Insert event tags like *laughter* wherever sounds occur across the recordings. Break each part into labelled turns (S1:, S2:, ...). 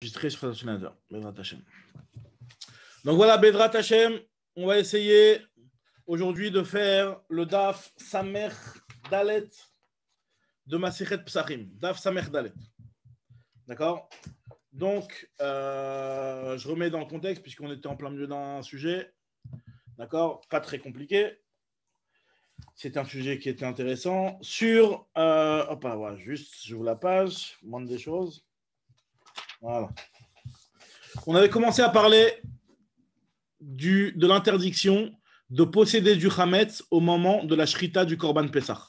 S1: enregistré sur l'ordinateur. Donc voilà, Bedrat Hashem, on va essayer aujourd'hui de faire le DAF Samer Dalet de Masichet Psarim, DAF Samer Dalet. D'accord Donc, euh, je remets dans le contexte puisqu'on était en plein milieu d'un sujet. D'accord Pas très compliqué. C'est un sujet qui était intéressant. Sur. Euh, hop, voilà, juste, j'ouvre la page, montre des choses. On avait commencé à parler du, de l'interdiction de posséder du chametz au moment de la Shrita du Korban Pessah.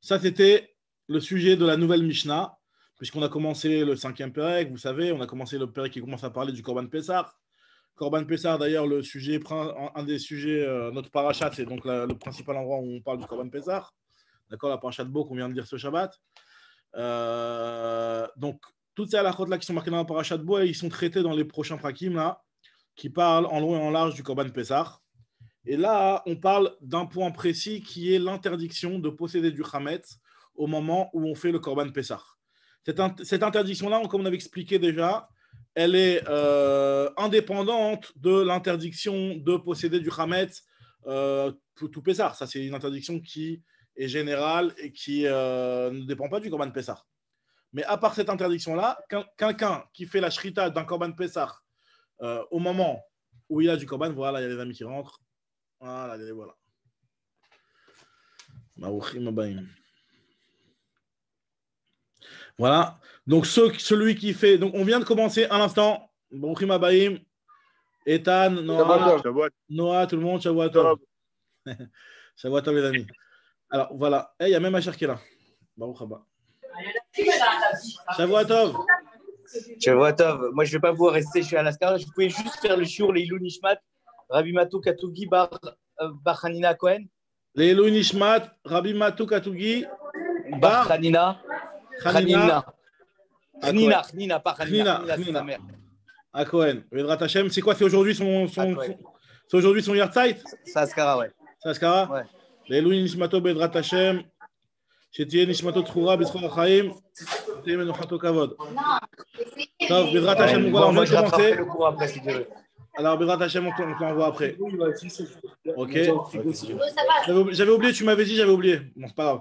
S1: Ça, c'était le sujet de la nouvelle Mishnah, puisqu'on a commencé le cinquième Pérec, vous savez, on a commencé le Pérec qui commence à parler du Korban Pessah. Korban Pessah, d'ailleurs, le sujet, un des sujets, euh, notre parachat, c'est donc le principal endroit où on parle du Korban Pessah. D'accord, la parachat de Beau qu'on vient de dire ce Shabbat. Euh, donc, toutes ces halakhot là qui sont marquées dans la parachat de Bois, ils sont traités dans les prochains prakim là, qui parlent en long et en large du Korban Pessah. Et là, on parle d'un point précis qui est l'interdiction de posséder du Hametz au moment où on fait le Korban Pessah. Cette, cette interdiction-là, comme on avait expliqué déjà, elle est euh, indépendante de l'interdiction de posséder du Hametz euh, tout, tout Ça, c'est une interdiction qui est générale et qui euh, ne dépend pas du Korban Pessah. Mais à part cette interdiction-là, quelqu'un qui fait la shrita d'un korban pesar euh, au moment où il a du korban, voilà, il y a des amis qui rentrent. Voilà, les voilà. Voilà. Donc celui qui fait. Donc on vient de commencer à l'instant. Bronchim Abaim, Ethan, Noah, Noah, tout le monde, à toi, *laughs* les amis. Alors voilà. Et eh, il y a même Achar qui est là. Baruch
S2: tov. Shavua tov. Moi, je ne vais pas vous rester Je suis à l'ascar. Je pouvais juste faire le shiur, les Ilou Nishmat, Rabbi Matou
S1: Katougi, Bar, euh, Bar Hanina Cohen. Les Ilou Nishmat, Rabbi Matou Katougi, Bar Hanina. Hanina. Hanina, Hanina, pas Hanina. Hanina, mère. À Cohen. Vedrat c'est quoi C'est aujourd'hui son, son, c'est aujourd'hui son yard site Saskara, ouais. Saskara Ouais. Les Ilou Nishmato Vedrat שתהיה נשמתו תחורה בזכות החיים, תהיה מנוחתו כבוד.
S2: טוב, בעזרת השם on va שאתה
S1: après. Alors, Bérat Hachem, on te voir après. Ok. J'avais oublié, tu m'avais dit, j'avais oublié. Bon, c'est pas grave.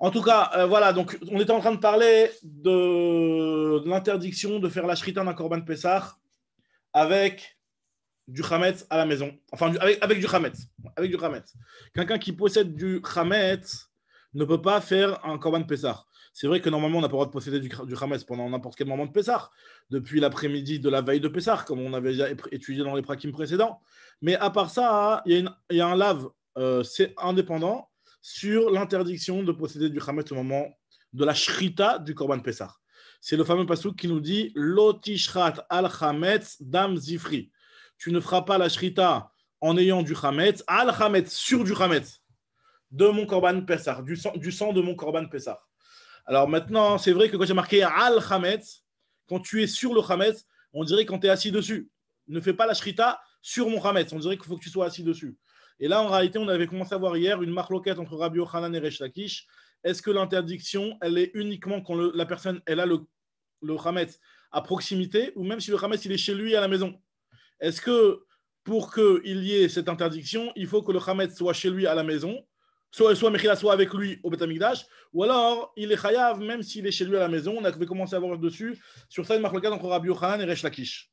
S1: En tout cas, euh, voilà, donc on était en train de parler de, de l'interdiction de faire la shrita d'un de Pessah avec du Hametz à la maison. Enfin, du, avec, avec, du Hametz. Avec du Hametz. Quelqu'un qui possède du Hametz, ne peut pas faire un Korban Pessah. C'est vrai que normalement, on n'a pas le droit de posséder du, du pendant n'importe quel moment de Pessah, depuis l'après-midi de la veille de Pessah, comme on avait déjà étudié dans les prakim précédents. Mais à part ça, il y, a un lave, euh, c'est indépendant, sur l'interdiction de posséder du Khamet au moment de la Shrita du Korban Pessah. C'est le fameux pasouk qui nous dit Lotishrat al Hametz dam zifri. Tu ne feras pas la Shrita en ayant du Hametz, al Hametz sur du Hametz de mon Corban Pessar, du sang, du sang de mon Corban Pessar. Alors maintenant, c'est vrai que quand j'ai marqué Al Hametz, quand tu es sur le Hametz, on dirait quand tu es assis dessus. Ne fais pas la shrita sur mon Hametz, on dirait qu'il faut que tu sois assis dessus. Et là, en réalité, on avait commencé à voir hier une marloquette entre Rabbi Ochanan et Resh Est-ce que l'interdiction, elle est uniquement quand la personne, elle a le, le à proximité, ou même si le Hametz, il est chez lui à la maison Est-ce que pour qu'il y ait cette interdiction, il faut que le Hametz soit chez lui à la maison soit, soit Mechila, soit avec lui au Betamikdash, ou alors il est Khayav même s'il est chez lui à la maison. On avait commencé à voir dessus, sur ça, il marque entre Rabbi Yochanan et Resh Lakish.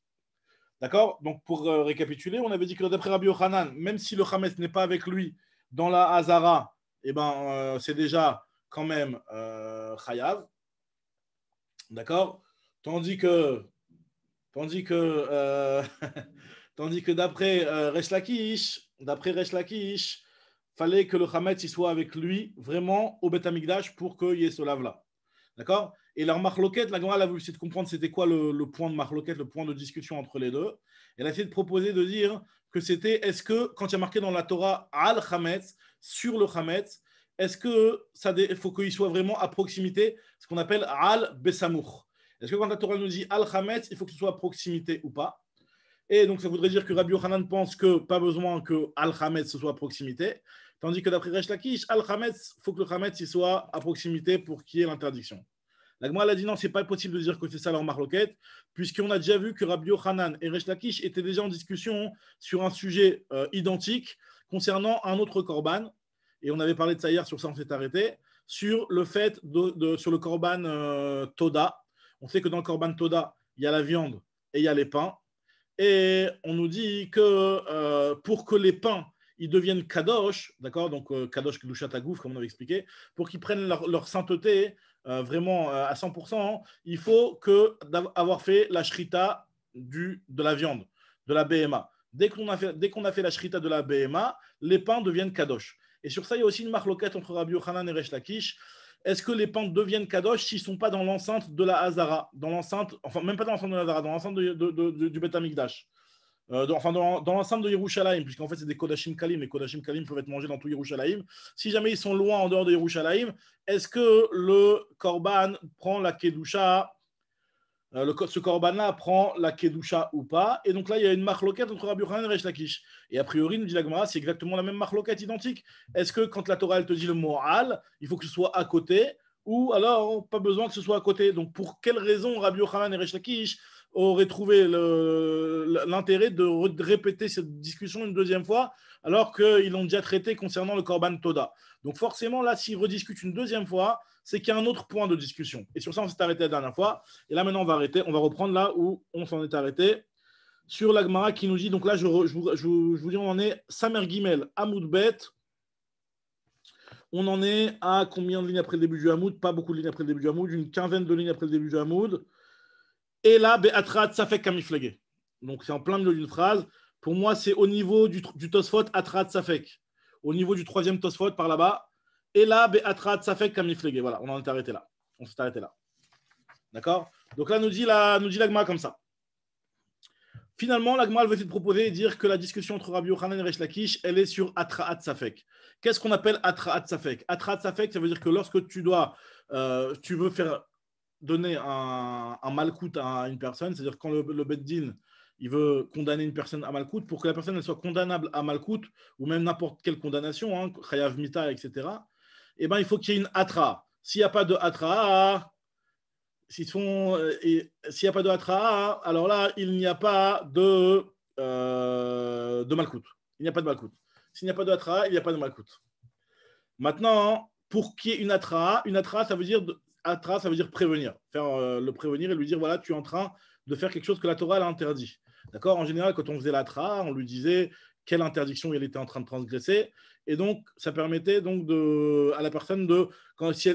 S1: D'accord Donc pour euh, récapituler, on avait dit que d'après Rabbi Yochanan, même si le Hametz n'est pas avec lui dans la Hazara, eh ben, euh, c'est déjà quand même euh, D'accord Tandis que, tandis que, euh, *laughs* tandis que d'après Resh Lakish, d'après Resh Lakish, fallait que le Hametz soit avec lui vraiment au Beth pour qu'il y ait ce lave-là. D'accord Et leur marloquette, la Gemara a voulu essayer de comprendre c'était quoi le, point de marloquette, le point de discussion entre les deux. Elle a essayé de proposer de dire que c'était est-ce que, quand il y a marqué dans la Torah al Hametz, sur le Hametz, est-ce que faut qu'il soit vraiment à proximité, ce qu'on appelle al Besamour Est-ce que quand la Torah nous dit al Hametz, il faut que ce soit à proximité ou pas Et donc ça voudrait dire que Rabbi Yochanan pense que pas besoin que al khamet se soit à proximité. Tandis que d'après Resh Al-Khametz, il faut que le Khametz soit à proximité pour qu'il y ait l'interdiction. La a dit non, c'est pas possible de dire que c'est ça leur marloquette, puisqu'on a déjà vu que Rabbi Hanan et Resh étaient déjà en discussion sur un sujet euh, identique concernant un autre Korban, et on avait parlé de ça hier, sur ça on s'est arrêté, sur le fait de, sur le Korban euh, Toda. On sait que dans le Korban Toda, il y a la viande et il y a les pains, et on nous dit que euh, pour que les pains ils deviennent kadosh, d'accord Donc euh, kadosh kedushatagouf, comme on avait expliqué, pour qu'ils prennent leur, sainteté euh, vraiment euh, à 100%, hein. il faut que avoir fait la shrita du, de la viande, de la BMA. Dès qu'on a fait, a fait la shrita de la BMA, les pains deviennent kadosh. Et sur ça, il y a aussi une marloquette entre Rabbi Yochanan et Resh Lakish. Est-ce que les pains deviennent kadosh s'ils ne sont pas dans l'enceinte de la Hazara, dans l'enceinte, enfin même pas dans l'enceinte de la Hazara, dans l'enceinte du Betamikdash euh, dans, enfin dans, l'ensemble de Yerushalayim, puisqu'en fait c'est des Kodashim Kalim, et Kodashim Kalim peuvent être mangés dans tout Yerushalayim. Si jamais ils sont loin en dehors de Yerushalayim, est-ce que le Korban prend la Kedusha euh, ce korban-là prend la kedusha ou pas. Et donc là, il y a une marloquette entre Rabbi Yochanan et Rech Et a priori, nous dit la c'est exactement la même marloquette identique. Est-ce que quand la Torah elle te dit le moral, il faut que ce soit à côté ou alors pas besoin que ce soit à côté Donc pour quelle raison Rabbi Yochanan et Rech aurait trouvé l'intérêt de répéter cette discussion une deuxième fois, alors qu'ils l'ont déjà traité concernant le Corban Toda. Donc forcément, là, s'ils rediscutent une deuxième fois, c'est qu'il y a un autre point de discussion. Et sur ça, on s'est arrêté la dernière fois. Et là, maintenant, on va arrêter. On va reprendre là où on s'en est arrêté. Sur l'Agmara qui nous dit, donc là, je, vous dis, on en est Samer Hamoud bête ». On en est à combien de lignes après le début du Hamoud Pas beaucoup de lignes après le début du Hamoud, une quinzaine de lignes après le début du Hamoud. Et là, ça Safek camiflagué. Donc c'est en plein milieu d'une phrase. Pour moi, c'est au niveau du, du Tosfot, Atrat Safek. Au niveau du troisième Tosfot, par là-bas. Et là, ça Safek Kamiflegé. Voilà, on en est arrêté là. On s'est arrêté là. D'accord Donc là, nous dit la, nous dit l'agma comme ça. Finalement, l'agma, elle veut te proposer et dire que la discussion entre Rabbi Yochanan et Rech Lakish, elle est sur Atraat Safek. Qu'est-ce qu'on appelle Atraat Safek Atraat Safek, ça veut dire que lorsque tu dois, euh, tu veux faire donner un, un malcoute à une personne, c'est-à-dire quand le, beddin il veut condamner une personne à malcoute, pour que la personne elle soit condamnable à malcoute, ou même n'importe quelle condamnation, hein, khayav mita, etc., eh ben, il faut qu'il y ait une atra. S'il n'y a pas de atra, euh, s'il n'y a pas de atra, alors là, il n'y a pas de, euh, de malcoute. Il n'y a pas de malcoute. S'il n'y a pas de atra, il n'y a pas de malcoute. Maintenant, pour qu'il y ait une atra, une atra, ça veut dire Atra, ça veut dire prévenir, faire euh, le prévenir et lui dire voilà, tu es en train de faire quelque chose que la Torah interdit. D'accord En général, quand on faisait l'atra, on lui disait quelle interdiction il était en train de transgresser. Et donc, ça permettait donc de, à la personne de, quand, si,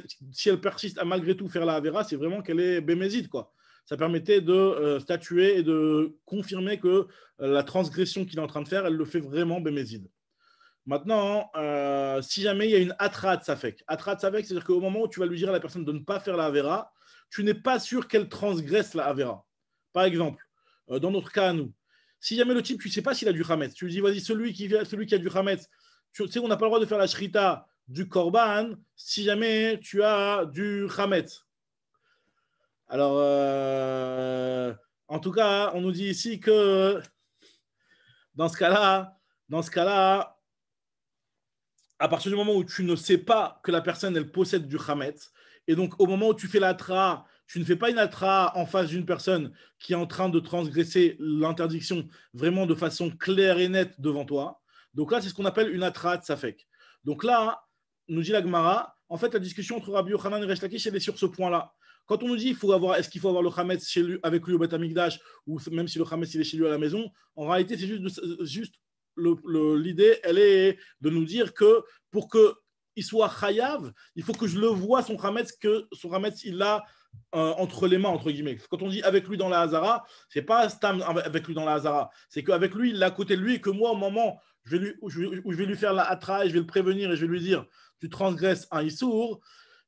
S1: elle, persiste à malgré tout faire la Avera, c'est vraiment qu'elle est bémézide, quoi. Ça permettait de euh, statuer et de confirmer que euh, la transgression qu'il est en train de faire, elle le fait vraiment bémézide. Maintenant, euh, si jamais il y a une atrat safek, atrat safek, c'est-à-dire qu'au moment où tu vas lui dire à la personne de ne pas faire la avera, tu n'es pas sûr qu'elle transgresse la avera. Par exemple, euh, dans notre cas nous, si jamais le type, tu ne sais pas s'il a du hametz, tu lui dis, vas-y, celui qui, celui qui a du hamet, tu sais, on n'a pas le droit de faire la shrita du korban si jamais tu as du hametz. Alors, euh, en tout cas, on nous dit ici que dans ce cas-là, dans ce cas-là, à partir du moment où tu ne sais pas que la personne, elle possède du Hametz, et donc au moment où tu fais l'atra, tu ne fais pas une atra en face d'une personne qui est en train de transgresser l'interdiction vraiment de façon claire et nette devant toi. Donc là, c'est ce qu'on appelle une atra de Safek. Donc là, nous dit la Gemara, en fait, la discussion entre Rabbi Yochanan et Resh elle est sur ce point-là. Quand on nous dit faut avoir, est-ce qu'il faut avoir le Hametz chez lui, avec lui au Beth ou même si le Hametz il est chez lui à la maison, en réalité, c'est juste, juste l'idée, elle est de nous dire que pour qu'il soit Khayav, il faut que je le vois, son Khametz, que son ramet il l'a euh, entre les mains, entre guillemets. Quand on dit avec lui dans la Hazara, c'est pas Stam avec lui dans la Hazara, c'est qu'avec lui, il est à côté de lui que moi, au moment je lui, où, je, vais lui faire la hatra et je vais le prévenir et je vais lui dire tu transgresses un issour,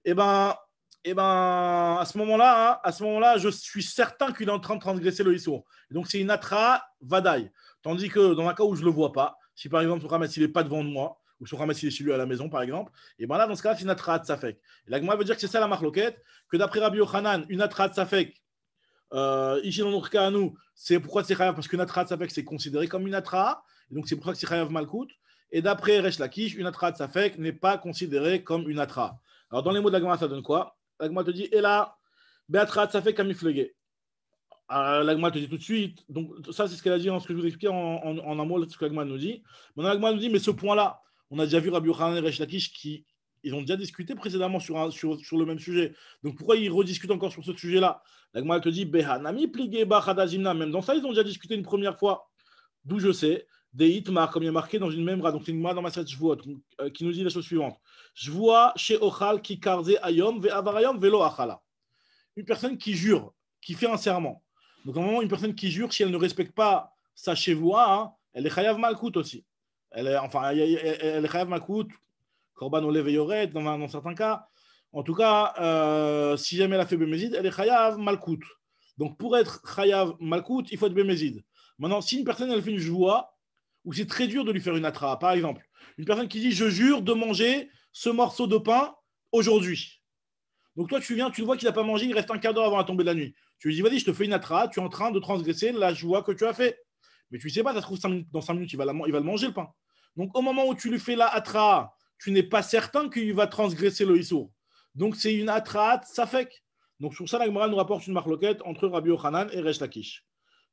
S1: et eh ben, et eh ben à ce moment-là, hein, à ce moment-là, je suis certain qu'il est en train de transgresser le issour. Donc c'est une atra vadaï. Tandis que dans un cas où je ne le vois pas, si par exemple son il n'est pas devant moi, ou son il est chez lui à la maison par exemple, et bien là dans ce cas-là c'est une atraat safek. L'agma veut dire que c'est ça la marloquette, que d'après Rabbi Yochanan, une atraat safek, euh, ici dans notre cas à nous, c'est pourquoi c'est chayav, parce qu'une atraat safek c'est considéré comme une et donc c'est pourquoi que c'est khayav malkout, et d'après Resh Lakish, une atraat safek n'est pas considérée comme une atra. Alors dans les mots de l'agma ça donne quoi L'agma te dit, et là, beatraat safek flégué euh, te dit tout de suite. Donc, ça, c'est ce qu'elle a dit, en ce que je vous explique en, en, un mot, ce que nous dit. Maintenant, l'agmal nous dit, mais ce point-là, on a déjà vu Rabbi Khan et Rech qui ils ont déjà discuté précédemment sur, un, sur, sur, le même sujet. Donc, pourquoi ils rediscutent encore sur ce sujet-là Lagma te dit, Behanami Même dans ça, ils ont déjà discuté une première fois. D'où je sais, des hitmar, comme il est marqué dans une même ra. Donc, c'est une ma dans ma je vois, euh, qui nous dit la chose suivante. Je vois chez Ochal qui ayom velo achala. Une personne qui jure, qui fait un serment. Donc, à un moment, une personne qui jure, si elle ne respecte pas sa chevoie, hein, elle est chayav malkout aussi. Elle est, enfin, elle est chayav malkout, korban olev yoret, dans, certains cas. En tout cas, euh, si jamais elle a fait bémézide, elle est chayav malkout. Donc, pour être chayav malkout, il faut être bémézide. Maintenant, si une personne, elle fait une joie, ou c'est très dur de lui faire une attra, par exemple, une personne qui dit Je jure de manger ce morceau de pain aujourd'hui. Donc, toi, tu viens, tu vois qu'il n'a pas mangé, il reste un quart d'heure avant la tombée de la nuit. Tu lui dis, vas-y, je te fais une atra, tu es en train de transgresser la joie que tu as fait. Mais tu sais pas, ça trouve dans 5 minutes, il va, il va le manger le pain. Donc au moment où tu lui fais la atra, tu n'es pas certain qu'il va transgresser le isour Donc c'est une ça fait. Donc sur ça, la Gemara nous rapporte une marloquette entre Rabbi Ochanan et Resh Lakish.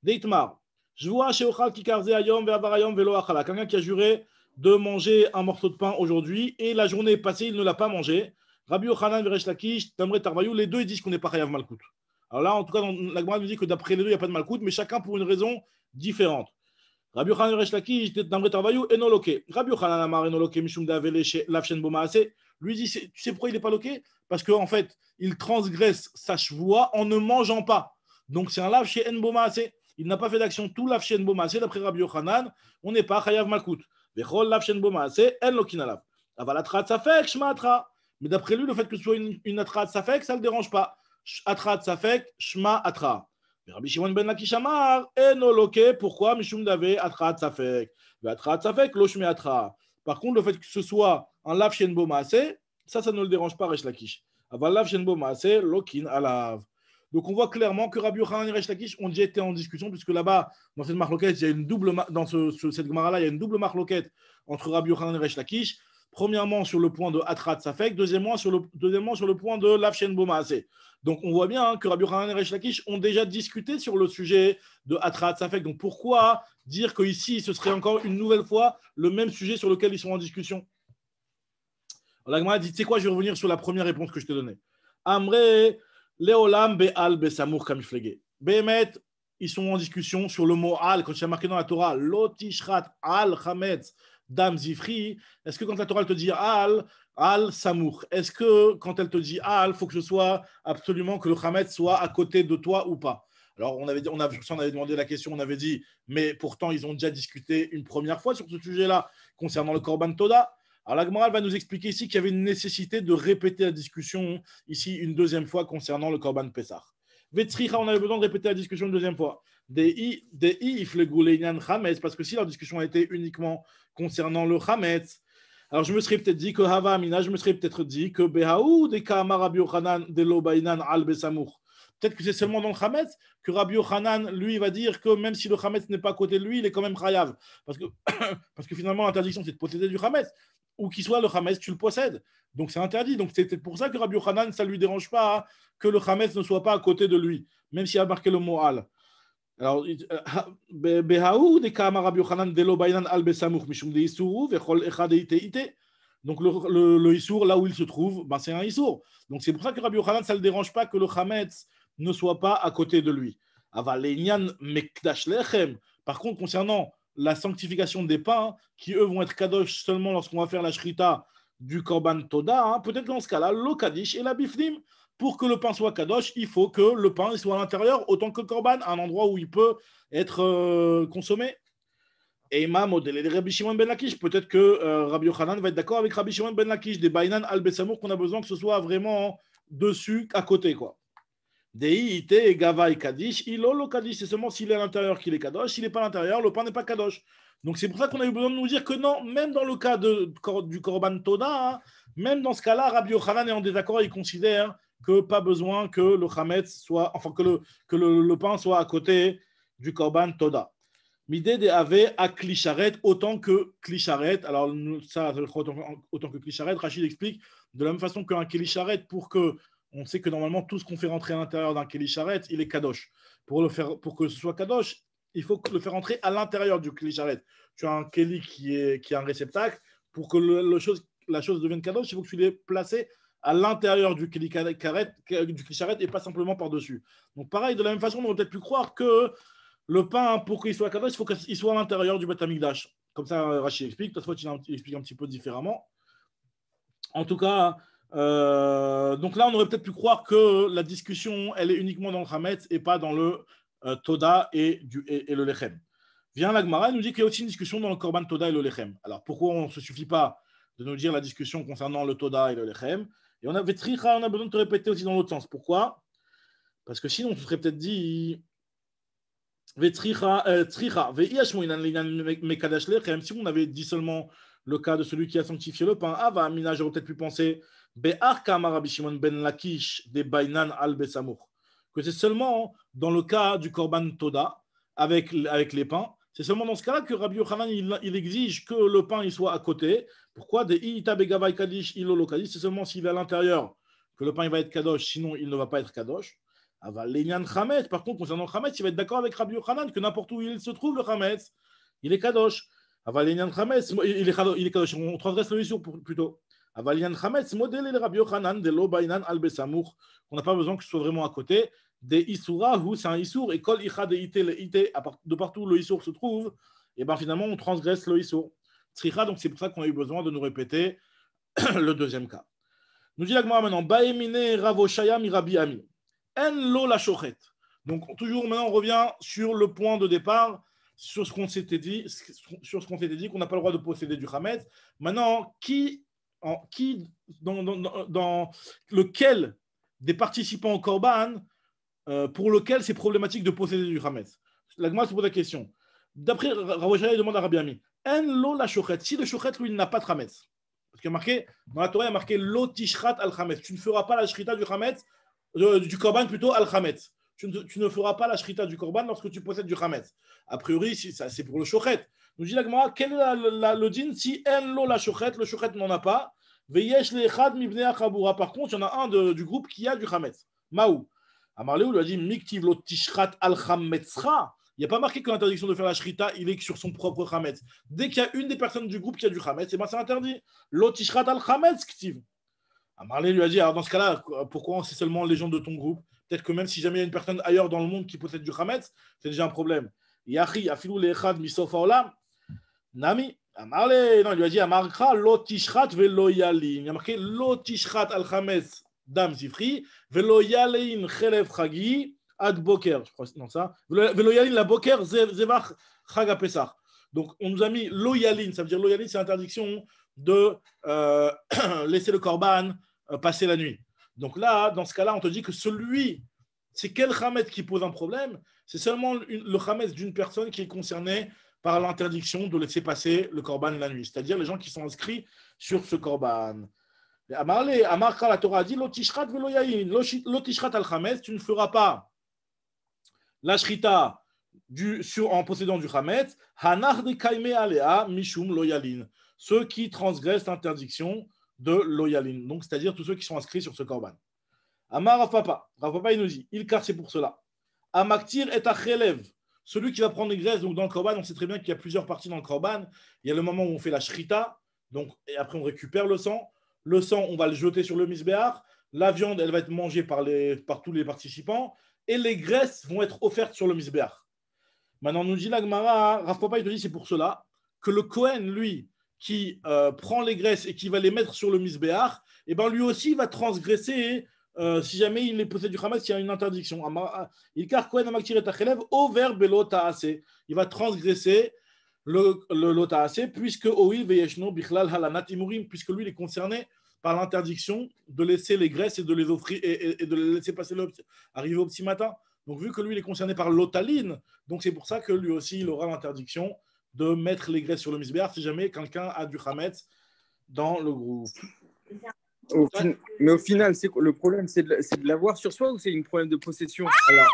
S1: Deitmar, je vois chez Ochal Velo quelqu'un qui a juré de manger un morceau de pain aujourd'hui et la journée est passée, il ne l'a pas mangé. Rabbi Ochanan et Resh Lakish, les deux disent qu'on n'est pas Hayav Malkout. Alors là, en tout cas, la Gemara nous dit que d'après les deux, il n'y a pas de malcoute, mais chacun pour une raison différente. Rabbi Yochanan Reshlaki, j'étais d'un vrai travail, loqué. Rabbi Yochanan Amar enoloke, mishum davele lafchen bomaase. Lui dit, tu sais pourquoi il n'est pas loqué Parce qu'en en fait, il transgresse sa chevoie en ne mangeant pas. Donc c'est un Lafchen Boma, Il n'a pas fait d'action. Tout Lafchen bo'maase. d'après Rabbi Yochanan, on n'est pas chayav malkout. Vechol lave chez Nbomaase, enlokin alav. Avalatrat safek, shmatra. Mais d'après lui, le fait que ce soit une, une Atra safek, ça ne le dérange pas atrat safek, shma atra. Rabbi Shimon ben Lakish amar, enoloke, pourquoi Mishum dave atrat safek Atrat safek, lo atra. Par contre, le fait que ce soit un lav shenbo maase, ça, ça ne le dérange pas, Resh Lakish. Aval lav shenbo maase, lokin alav. Donc on voit clairement que Rabbi Yochanan et Resh Lakish ont déjà été en discussion, puisque là-bas, dans cette marloquette, il y a une double, dans ce, cette gemara-là, il y a une double marloquette entre Rabbi Yochanan et Resh Lakish. Premièrement, sur le point de Atrat Safek. Deuxièmement, sur le, deuxièmement, sur le point de Lafshen Donc, on voit bien que Rabbi Hanan et Rech ont déjà discuté sur le sujet de Atrat Safek. Donc, pourquoi dire qu'ici, ce serait encore une nouvelle fois le même sujet sur lequel ils sont en discussion L'Agma dit, tu sais quoi, je vais revenir sur la première réponse que je t'ai donnée. Amre, Leolam, Be'al, Be'samour, Kamiflege. Behemet, ils sont en discussion sur le mot Al, quand il marqué dans la Torah, Lotishrat, Al, Hametz. Dame Zifri, est-ce que quand la Torah te dit Al, Al Samour, est-ce que quand elle te dit Al, faut que ce soit absolument que le Khamet soit à côté de toi ou pas alors, on avait, on, on avait demandé la question, on avait dit, mais pourtant, ils ont déjà discuté une première fois sur ce sujet-là, concernant le Korban Toda. Alors, la va nous expliquer ici qu'il y avait une nécessité de répéter la discussion, ici, une deuxième fois, concernant le Korban Pessah. V'etriha, on avait besoin de répéter la discussion une deuxième fois. Des i, des parce que si leur discussion a été uniquement concernant le Hametz. Alors je me serais peut-être dit que Hava je me serais peut-être dit que Behaou de Kamar Rabbi de Lobainan al Besamour. Peut-être que c'est seulement dans le Hametz que Rabbi Yochanan, lui, va dire que même si le Hametz n'est pas à côté de lui, il est quand même Khayav. *coughs* Parce que, finalement, l'interdiction, c'est de posséder du Hametz. ou qu'il soit, le Hametz, tu le possèdes. Donc c'est interdit. Donc c'était pour ça que Rabbi Yochanan, ça ne lui dérange pas que le Hametz ne soit pas à côté de lui, même s'il a marqué le mot alors, euh, donc le, le, le là où il se trouve, ben, c'est un Issour. Donc c'est pour ça que Rabbi Yochanan, ça ne le dérange pas que le Hametz ne soit pas à côté de lui. Par contre, concernant la sanctification des pains, qui eux vont être kadosh seulement lorsqu'on va faire la shrita du Korban Toda, hein, peut-être dans ce cas-là, le Kaddish et la Bifnim, pour que le pain soit kadosh, il faut que le pain soit à l'intérieur, autant que le korban, un endroit où il peut être euh, consommé. Et Imam de Rabbi Shimon Ben Lakish, peut-être que euh, Rabbi Yochanan va être d'accord avec Rabbi Shimon Ben Lakish, des Bainan al Besamour qu'on a besoin que ce soit vraiment dessus, à côté. quoi. Dei, Ite, Gavai, Kadish, Ilolo Kadish, c'est seulement s'il est à l'intérieur qu'il est kadosh, s'il n'est pas à l'intérieur, le pain n'est pas kadosh. Donc c'est pour ça qu'on a eu besoin de nous dire que non, même dans le cas du Korban Toda, hein, même dans ce cas-là, Rabbi Yochanan est en désaccord, il considère que pas besoin que le chametz soit, enfin que le, que le, pain soit à côté du korban toda. Midé de avait à clicharet autant que clicharet. Alors ça autant que clicharet, Rachid explique de la même façon qu'un clicharet pour que on sait que normalement tout ce qu'on fait rentrer à l'intérieur d'un clicharet, il est kadosh. Pour le faire, pour que ce soit kadosh, il faut le faire rentrer à l'intérieur du clicharet. Tu as un keli qui est qui est un réceptacle pour que le, chose, la chose devienne kadosh, il faut que tu l'aies placé à l'intérieur du kisharet et pas simplement par-dessus. Donc pareil, de la même façon, on aurait peut-être pu croire que le pain, pour qu'il soit kadosh, il faut qu'il soit à l'intérieur du Batamigdash. Comme ça, Rachid explique. Toutefois, il explique un petit peu différemment. En tout cas, euh, donc là, on aurait peut-être pu croire que la discussion, elle est uniquement dans le Hametz et pas dans le euh, Toda et, le Lechem. Vient l'Agmara, nous dit qu'il y a aussi une discussion dans le Korban Toda et le Lechem. Alors pourquoi on ne se suffit pas de nous dire la discussion concernant le Toda et le Lechem et on a besoin de te répéter aussi dans l'autre sens. Pourquoi Parce que sinon, tu serais peut-être dit euh, même si on avait dit seulement le cas de celui qui a sanctifié le pain, Ava Amina, j'aurais peut-être pu penser Ben Lakish de Bainan al que c'est seulement dans le cas du Korban Toda avec, avec les pains c'est seulement dans ce cas-là que Rabbi Yochanan il, exige que le pain il soit à côté. Pourquoi Des Kadish c'est seulement s'il est à l'intérieur que le pain va être Kadosh, sinon il ne va pas être Kadosh. Avalenian Khamet, par contre, concernant Khametz, il va être d'accord avec Rabbi Yochanan que n'importe où il se trouve, le Khamet, il est Kadosh. Avalenian Khamet, il est Kadosh, on transgresse le issue plutôt. Avalenian Khamet modèle le Rabbi Yochanan de Lo Al Bessamur, On n'a pas besoin que ce soit vraiment à côté des Issoura, où c'est un Issour, et Kol de le de partout où le Issour se trouve, et bien finalement on transgresse le Issour. donc c'est pour ça qu'on a eu besoin de nous répéter *clears throat* le deuxième cas. Nous dit moi maintenant, Baemine Ravoshaya Mirabi Ami. En la Donc toujours maintenant on revient sur le point de départ, sur ce qu'on s'était dit, sur ce qu'on s'était dit qu'on n'a pas le droit de posséder du Hametz. Maintenant, qui, en, qui dans, lequel des participants au corban euh, pour lequel c'est problématique de posséder du Hametz. L'Agma se pose la question. D'après Ravoshaï, demande à Rabbi Ami En lo la Si le shochet, lui, il n'a pas de Hametz. Parce qu'il a marqué, dans la Torah, il y a marqué lo tishrat al Hametz. Tu ne feras pas la shrita du Hametz, euh, du Korban plutôt al Hametz. Tu ne, tu ne, feras pas la shrita du Korban lorsque tu possèdes du Hametz. A priori, si, ça, c'est pour le shochet. Nous dit l'Agma quel est la, la, le din si en lo la shochet, le shochet n'en a pas Veyesh le Par contre, il y en a un de, du groupe qui a du Hametz. Maou. Amarleu lui a dit Miktiv, tishrat al chametzra. Il n'y a pas marqué que l'interdiction de faire la shrita, il est sur son propre chametz. Dès qu'il y a une des personnes du groupe qui a du chametz, c'est eh ben, c'est interdit. L'otishrat al chametz ktiv. Amarlé lui a dit, alors dans ce cas-là, pourquoi c'est seulement les gens de ton groupe Peut-être que même si jamais il y a une personne ailleurs dans le monde qui possède du chametz, c'est déjà un problème. Yahi, afilou lechad misofa olam. Nami, Amarlé, non, il lui a dit, Amarkra, l'otishrat velo yalin. Il y a marqué l'otishrat al chametz Dame Zifri, Velo Yalein Ad Boker, non ça, Velo la Boker, Zevach Donc on nous a mis loyalin, ça veut dire loyalin, c'est l'interdiction de euh, *clears throat* laisser le korban euh, passer la nuit. Donc là, dans ce cas-là, on te dit que celui, c'est quel Hametz qui pose un problème C'est seulement le Hametz d'une personne qui est concernée par l'interdiction de laisser passer le korban la nuit, c'est-à-dire les gens qui sont inscrits sur ce korban. Amar la Torah a dit Lotishrat velo Lotishrat al tu ne feras pas la shrita du, sur, en possédant du Khamet, Hanach de Kaime Loyalin, ceux qui transgressent l'interdiction de Loyalin, donc c'est-à-dire tous ceux qui sont inscrits sur ce Korban. Amar Rafapa, Rafapa il nous dit Il car c'est pour cela. Amaktir est à celui qui va prendre les graisses, donc dans le Korban, on sait très bien qu'il y a plusieurs parties dans le Korban. Il y a le moment où on fait la shrita, donc, et après on récupère le sang. Le sang, on va le jeter sur le misbéar. La viande, elle va être mangée par, tous les participants. Et les graisses vont être offertes sur le misbéar. Maintenant, nous dit l'Agmara, Rav Papa, il te dit c'est pour cela que le Cohen, lui, qui euh, prend les graisses et qui va les mettre sur le misbéar, eh ben lui aussi va transgresser euh, si jamais il les possède du Hamas, il y a une interdiction. Euh, il va transgresser le puisque Halanat Imurim, puisque lui, il est concerné par l'interdiction de laisser les graisses et de les offrir et, de les laisser passer arriver au petit matin. Donc, vu que lui, il est concerné par l'otaline, donc c'est pour ça que lui aussi, il aura l'interdiction de mettre les graisses sur le misbéar si jamais quelqu'un a du hametz dans le groupe.
S2: Mais au final, c'est le
S1: problème, c'est de, l'avoir sur soi ou c'est une problème de possession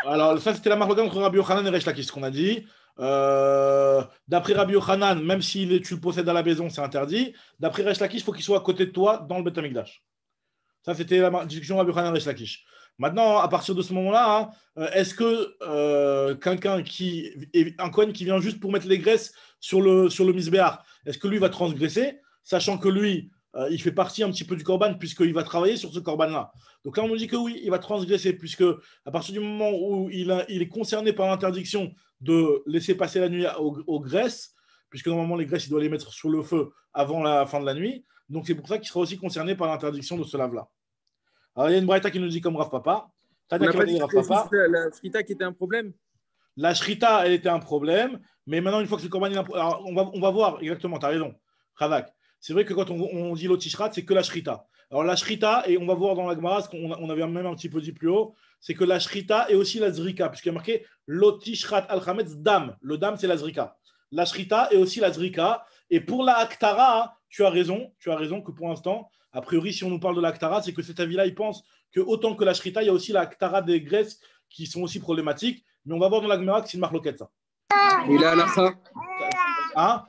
S1: alors, ça, c'était la marque entre Rabbi Yochanan et ce qu'on a dit. Euh, d'après Rabbi Yochanan, même si tu le possèdes à la maison, c'est interdit. D'après Lakish il faut qu'il soit à côté de toi dans le Betamikdash. Ça, c'était la discussion Rabbi Yochanan Lakish Maintenant, à partir de ce moment-là, hein, euh, est-ce que euh, quelqu'un qui un Cohen qui vient juste pour mettre les graisses sur le sur le est-ce que lui va transgresser, sachant que lui il fait partie un petit peu du corban puisqu'il va travailler sur ce corban-là. Donc là, on nous dit que oui, il va transgresser puisque à partir du moment où il est concerné par l'interdiction de laisser passer la nuit aux, aux graisses, puisque normalement les graisses, il doit les mettre sur le feu avant la fin de la nuit. Donc c'est pour ça qu'il sera aussi concerné par l'interdiction de ce lave-là. Alors il y a une braïta qui nous dit comme Rav Papa. Tania qui va dire Papa. La shrita qui était un problème La shrita, elle était un problème, mais maintenant, une fois que c'est on va, voir exactement, tu raison, Ravak. C'est vrai que quand on, on dit l'otishrat, c'est que la shrita. Alors la shrita, et on va voir dans la ce qu'on on avait même un petit peu dit plus haut, c'est que la shrita est aussi la zrika, puisqu'il y a marqué l'otishrat al khametz dam. Le dam, c'est la zrika. La shrita est aussi la zrika. Et pour la akhtara, tu as raison, tu as raison que pour l'instant, a priori, si on nous parle de l'aktara, c'est que cet avis-là, il pense que autant que la shrita, il y a aussi la des Grèces qui sont aussi problématiques. Mais on va voir dans la Gemara que c'est une marloquette, ça.
S2: Il a un
S1: Hein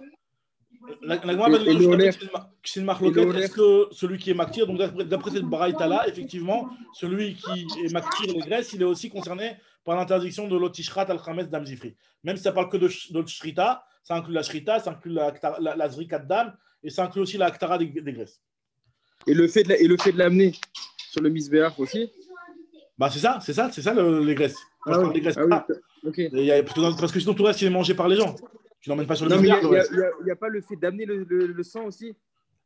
S1: est-ce que celui qui est Maktir, donc d'après cette Baraïta-là, effectivement, celui qui est Maktir les Grèces, il est aussi concerné par l'interdiction de l'otishrat al-khamet d'Amzifri. Même si ça parle que de, de Shrita, ça inclut la Shrita, ça inclut la, la, la Zrikat d'Am, et ça inclut aussi la Aktara des, Grèces. Et
S2: le fait de l'amener sur le Misbéach
S1: aussi bah c'est ça, c'est ça, c'est ça le, les graisses. Ah graisses. Ah a, parce, que, parce que sinon tout le reste il est mangé par les gens. Tu n'emmènes pas sur le milliard. Il
S2: n'y a, pas le fait d'amener le, sang aussi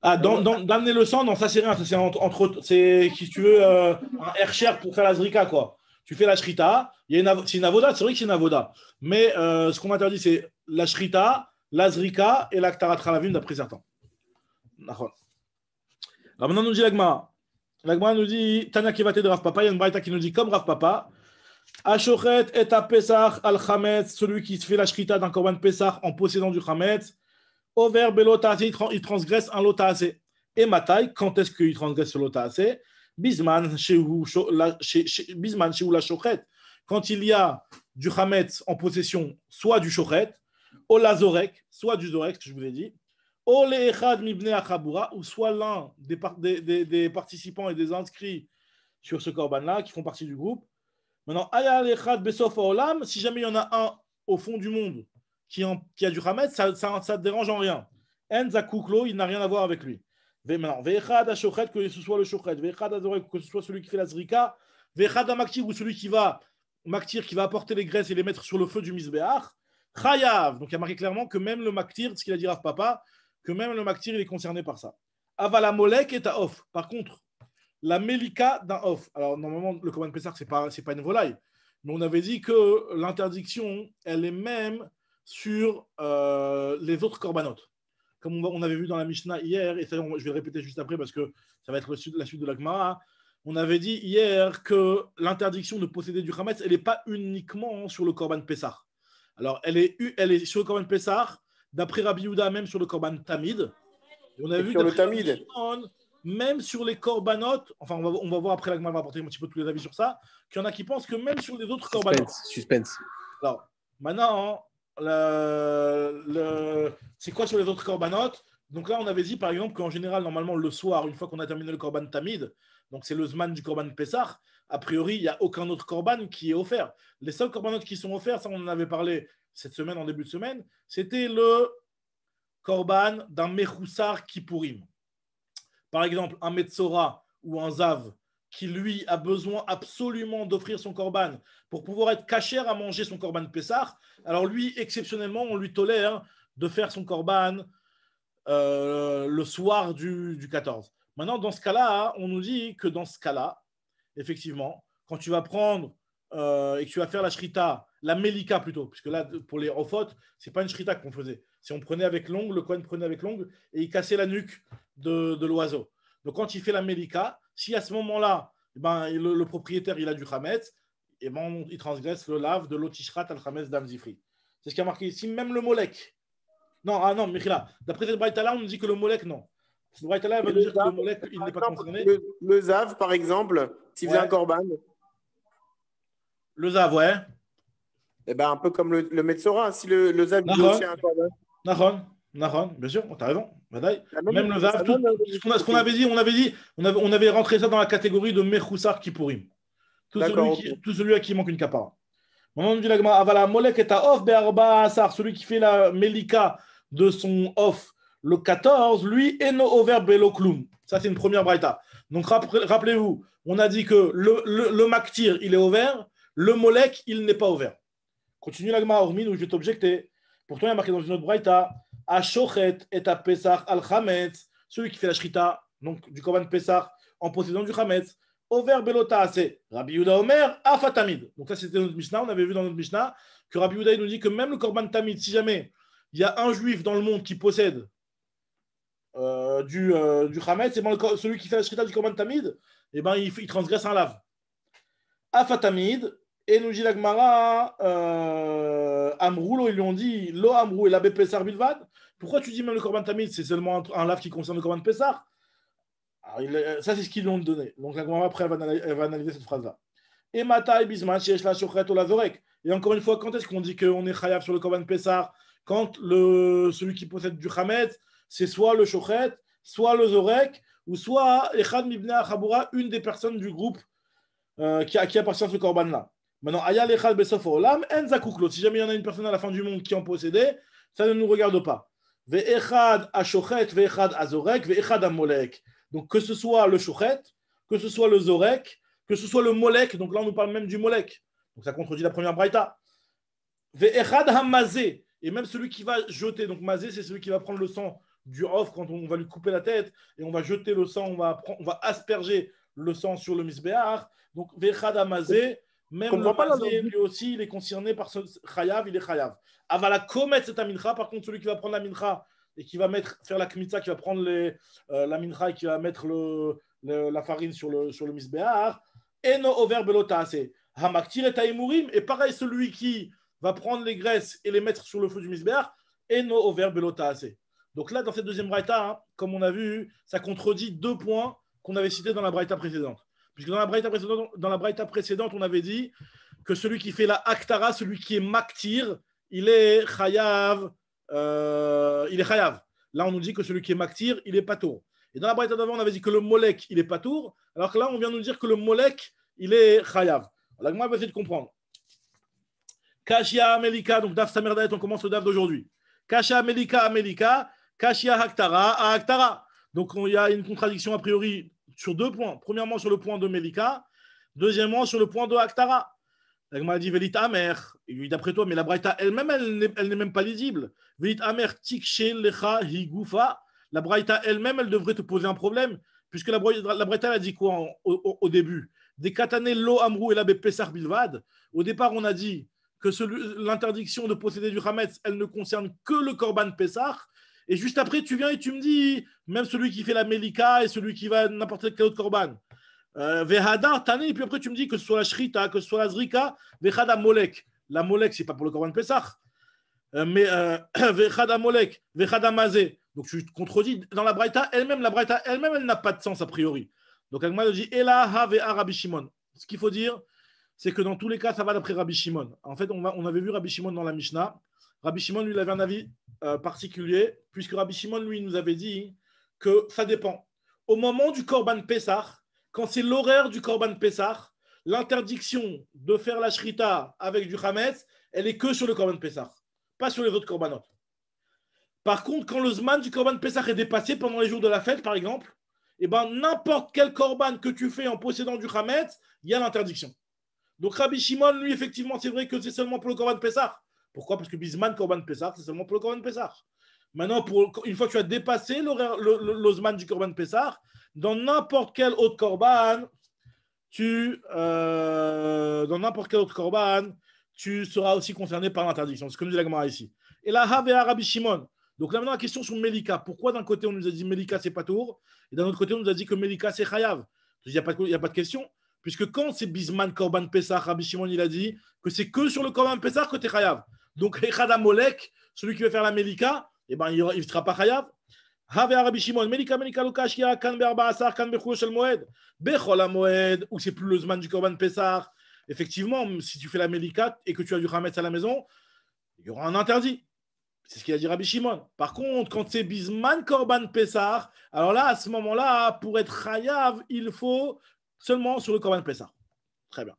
S1: ah, euh, d'amener le sang, non, ça c'est rien. C'est, entre, autres, c'est, si tu veux, euh, un air pour faire la zrika, quoi. Tu fais la shrita, il y a une, c'est une avoda, c'est vrai que c'est une avoda. Mais euh, ce qu'on m'interdit, c'est la shrita, la zrika et la d'après certains. Alors maintenant, nous dit l'agma. L'agma nous dit, Tana Kivate de Raf Papa, il y a une braïta qui nous dit, comme Raf Papa, Ashochet est à Pesach al khamet celui qui fait la shrita d'un Korban Pesach en possédant du Au Over belotase, il transgresse un lotase. Et Matai, quand est-ce qu'il transgresse le lotase Bisman chez vous la Shochet. Quand il y a du Khamet en possession, soit du Chochet, ou la Zorek, soit du Zorek, que je vous ai dit, ou le Echad Mibne ou soit l'un des, des, participants et des inscrits sur ce Korban-là, qui font partie du groupe. Maintenant, si jamais il y en a un au fond du monde qui, a du Hamed, ça ne dérange en rien. Enza Kuklo, il n'a rien à voir avec lui. Maintenant, que ce soit le Shochet, que ce soit celui qui fait la Zrika, Maktir ou celui qui va, qui va apporter les graisses et les mettre sur le feu du Misbéach, Khayav. Donc il a marqué clairement que même le Maktir, ce qu'il a dit Rav Papa, que même le Maktir, il est concerné par ça. Avala Molek à off Par contre, la melika d'un off. Alors, normalement, le Corban Pessar, ce n'est pas, pas une volaille. Mais on avait dit que l'interdiction, elle est même sur euh, les autres corbanotes. Comme on avait vu dans la Mishnah hier, et ça, je vais répéter juste après parce que ça va être la suite de la on avait dit hier que l'interdiction de posséder du Hametz, elle n'est pas uniquement sur le Corban Pessar. Alors, elle est, elle est sur le Corban Pessar, d'après Rabbi Yehuda, même sur le Corban Tamid. Et on a vu sur le Tamid même sur les corbanotes, enfin, on va, voir après, la va apporter un petit peu tous les avis sur ça, qu'il y en a qui pensent que même sur les autres corbanotes. Suspense. Alors, maintenant, hein, c'est quoi sur les autres corbanotes Donc là, on avait dit par exemple qu'en général, normalement, le soir, une fois qu'on a terminé le corban tamid, donc c'est le zman du corban Pessar, a priori, il n'y a aucun autre corban qui est offert. Les seuls corbanotes qui sont offerts, ça on en avait parlé cette semaine, en début de semaine, c'était le corban d'un mechoussar qui par exemple, un Metzora ou un Zav qui, lui, a besoin absolument d'offrir son corban pour pouvoir être cachère à manger son corban Pessar, alors lui, exceptionnellement, on lui tolère de faire son corban euh, le soir du, 14. Maintenant, dans ce cas-là, on nous dit que dans ce cas-là, effectivement, quand tu vas prendre euh, et que tu vas faire la shrita, la melika plutôt, puisque là, pour les ce n'est pas une shrita qu'on faisait. Si on prenait avec l'ongle, le coin prenait avec l'ongle et il cassait la nuque de, l'oiseau. Donc quand il fait la médica, si à ce moment-là, eh ben, le, propriétaire il a du Hametz, eh ben, il transgresse le lave de l'otishrat al-Hametz d'Amzifri. C'est ce qui a marqué ici, même le Molek. Non, ah non, Michila, d'après le braïta on nous dit que le Molek, non. Cette elle va dire que le Molek, il n'est pas concerné. Le, Zav, par exemple,
S2: s'il faisait un Corban. Le Zav, ouais. Eh ben, un peu comme
S1: le, le Metzora, si le, Zav, il hein. un Corban. Nahon, Nahon, bien sûr, t'as raison. Même le Vav, tout, ce qu'on avait dit, on avait dit, on avait, on avait rentré ça dans la catégorie de Mechoussar Kipurim. Tout celui, tout celui à qui manque une capa. Maintenant, on dit la Avala ah, Molek est à Off celui qui fait la Melika de son Off le 14, lui, Eno Over Belokloum. Ça, c'est une première braïta. Donc, rappelez-vous, on a dit que le, le, Maktir, il est ouvert, le Molek, il n'est pas ouvert. Continue la Gma où je vais t'objecter. Pourtant, il y a marqué dans une autre braïta, Ashochet et à Pesach al » celui qui fait la shrita, donc du corban Pesach, en possédant du Chametz, Over Belota c'est Rabbi Yuda Omer, fatamid Donc ça, c'était notre Mishnah, on avait vu dans notre Mishnah que Rabbi Yuda nous dit que même le Korban Tamid, si jamais il y a un juif dans le monde qui possède euh, du, Khamet, euh, du ben, celui qui fait la shrita du Korban Tamid, et ben, il, il transgresse un lave. fatamid et nous dit l'Agmara, euh, ils lui ont dit, Lo et l'abbé Pessar Bilvad. Pourquoi tu dis même le Corban Tamid C'est seulement un, lave qui concerne le Corban Pessar. ça, c'est ce qu'ils lui ont donné. Donc après, elle va, analyser cette phrase-là. Et Mata et la encore une fois, quand est-ce qu'on dit qu'on est Chayav sur le Corban Pessar Quand celui qui possède du Khamet c'est soit le Shochet, soit le Zorek, ou soit Echad Mibna Khaboura, une des personnes du groupe euh, qui qui, à appartient ce Corban-là. Maintenant, Besof Olam, En Si jamais il y en a une personne à la fin du monde qui en possédait, ça ne nous regarde pas. Ve Ashochet, Azorek, ve'echad Amolek. Donc que ce soit le Shochet, que ce soit le Zorek, que ce soit le Molek. Donc là, on nous parle même du Molek. Donc ça contredit la première Braïta. ve'echad Et même celui qui va jeter. Donc Mazé, c'est celui qui va prendre le sang du off quand on va lui couper la tête et on va jeter le sang, on va, on va asperger le sang sur le misbéar. Donc Vechad amaze même le pas lui aussi, il est concerné par ce Khayav, il est Khayav. Avala Komet, c'est un Par contre, celui qui va prendre la Mincha et qui va mettre, faire la Kmitza, qui va prendre les, euh, la Mincha et qui va mettre la farine sur le, sur le Misbéar, et Over Belota, c'est Hamaktir et Et pareil, celui qui va prendre les graisses et les mettre sur le feu du et Eno Over Belota, Donc là, dans cette deuxième braïta, hein, comme on a vu, ça contredit deux points qu'on avait cités dans la braïta précédente. Puisque dans la braïta précédente, dans on avait dit que celui qui fait la Akhtara, celui qui est maktir, il est Khayav. Euh, il est Là, on nous dit que celui qui est maktir, il est patour. Et dans la braïta d'avant, on avait dit que le molek, il est patour. Alors que là, on vient nous dire que le molek, il est Khayav. Alors, moi, je vais essayer de comprendre. Kashia Amelika, donc Daf Samerdaet, on commence le Daf d'aujourd'hui. Kashia Amelika, Amelika, Kashia Haktara, Haktara. Donc il y a une contradiction a priori sur deux points. Premièrement, sur le point de Melika. Deuxièmement, sur le point de Aktara. m'a dit Velit Amer. et lui dit d'après toi, mais la Braïta elle-même, elle n'est même pas lisible. Velit Amer, Tikshe, Lecha, Higufa. La Braïta elle-même, elle devrait te poser un problème, puisque la Braïta, elle a dit quoi au, début Des Katane, Lo, Amrou et l'abbé Pesar Bilvad. Au départ, on a dit que l'interdiction de posséder du Hametz, elle ne concerne que le Korban Pessar. Et juste après, tu viens et tu me dis, même celui qui fait la Melika et celui qui va n'importe quel autre Korban. Euh, Vehada, et puis après, tu me dis que ce soit la Shrita, que ce soit la Zrika, Vehada Molek. La Molek, c'est pas pour le Corban Pessah. Euh, mais euh, *clears throat* Vehada Molek, Vehada Donc tu te contredis. Dans la Braïta elle-même, la Braïta elle-même, elle n'a pas de sens a priori. Donc Agma dit Elaha Ha, Ce qu'il faut dire, c'est que dans tous les cas, ça va d'après Rabbi Shimon. En fait, on, on avait vu Rabbi Shimon dans la Mishnah. Rabbi Shimon, lui, il avait un avis euh, particulier, puisque Rabbi Shimon, lui, nous avait dit que ça dépend. Au moment du Korban Pessah, quand c'est l'horaire du Korban Pessah, l'interdiction de faire la shrita avec du Hametz, elle est que sur le Korban Pessah, pas sur les autres Corbanotes. Par contre, quand le Zman du Korban Pessah est dépassé pendant les jours de la fête, par exemple, et eh ben, n'importe quel Korban que tu fais en possédant du Hametz, il y a l'interdiction. Donc Rabbi Shimon, lui, effectivement, c'est vrai que c'est seulement pour le Korban Pessah. Pourquoi Parce que Bisman, Corban Pessar, c'est seulement pour le Corban Pessar. Maintenant, pour, une fois que tu as dépassé l'Osman du Corban Pessar, dans n'importe quel autre Corban, tu, euh, dans n'importe autre Corban, tu seras aussi concerné par l'interdiction. C'est nous dit la ici. Et là, Havea Rabbi Shimon. Donc là, maintenant, la question sur Melika. Pourquoi d'un côté, on nous a dit Melika, c'est pas tour, et d'un autre côté, on nous a dit que Melika, c'est Khayav Il n'y a, pas de question. Puisque quand c'est Bisman, Corban, Pessah, Rabbi Shimon, il a dit que c'est que sur le Corban, Pessar que tu es Chayav. Donc, Echad Molek, celui qui veut faire la Melika, eh ben, il ne sera pas Chayav. Have Rabbi Shimon, Melika, Melika, Lokashia, Kan Kanber, Asar, Kan Bechulosh Moed, Bechol Moed, ou c'est plus le Zman du Korban Pessar. Effectivement, si tu fais la Melika et que tu as du Hametz à la maison, il y aura un interdit. C'est ce qu'il a dit Rabbi Shimon. Par contre, quand c'est Bisman Korban Pessar, alors là, à ce moment-là, pour être Chayav, il faut seulement sur le Korban Pessar. Très bien.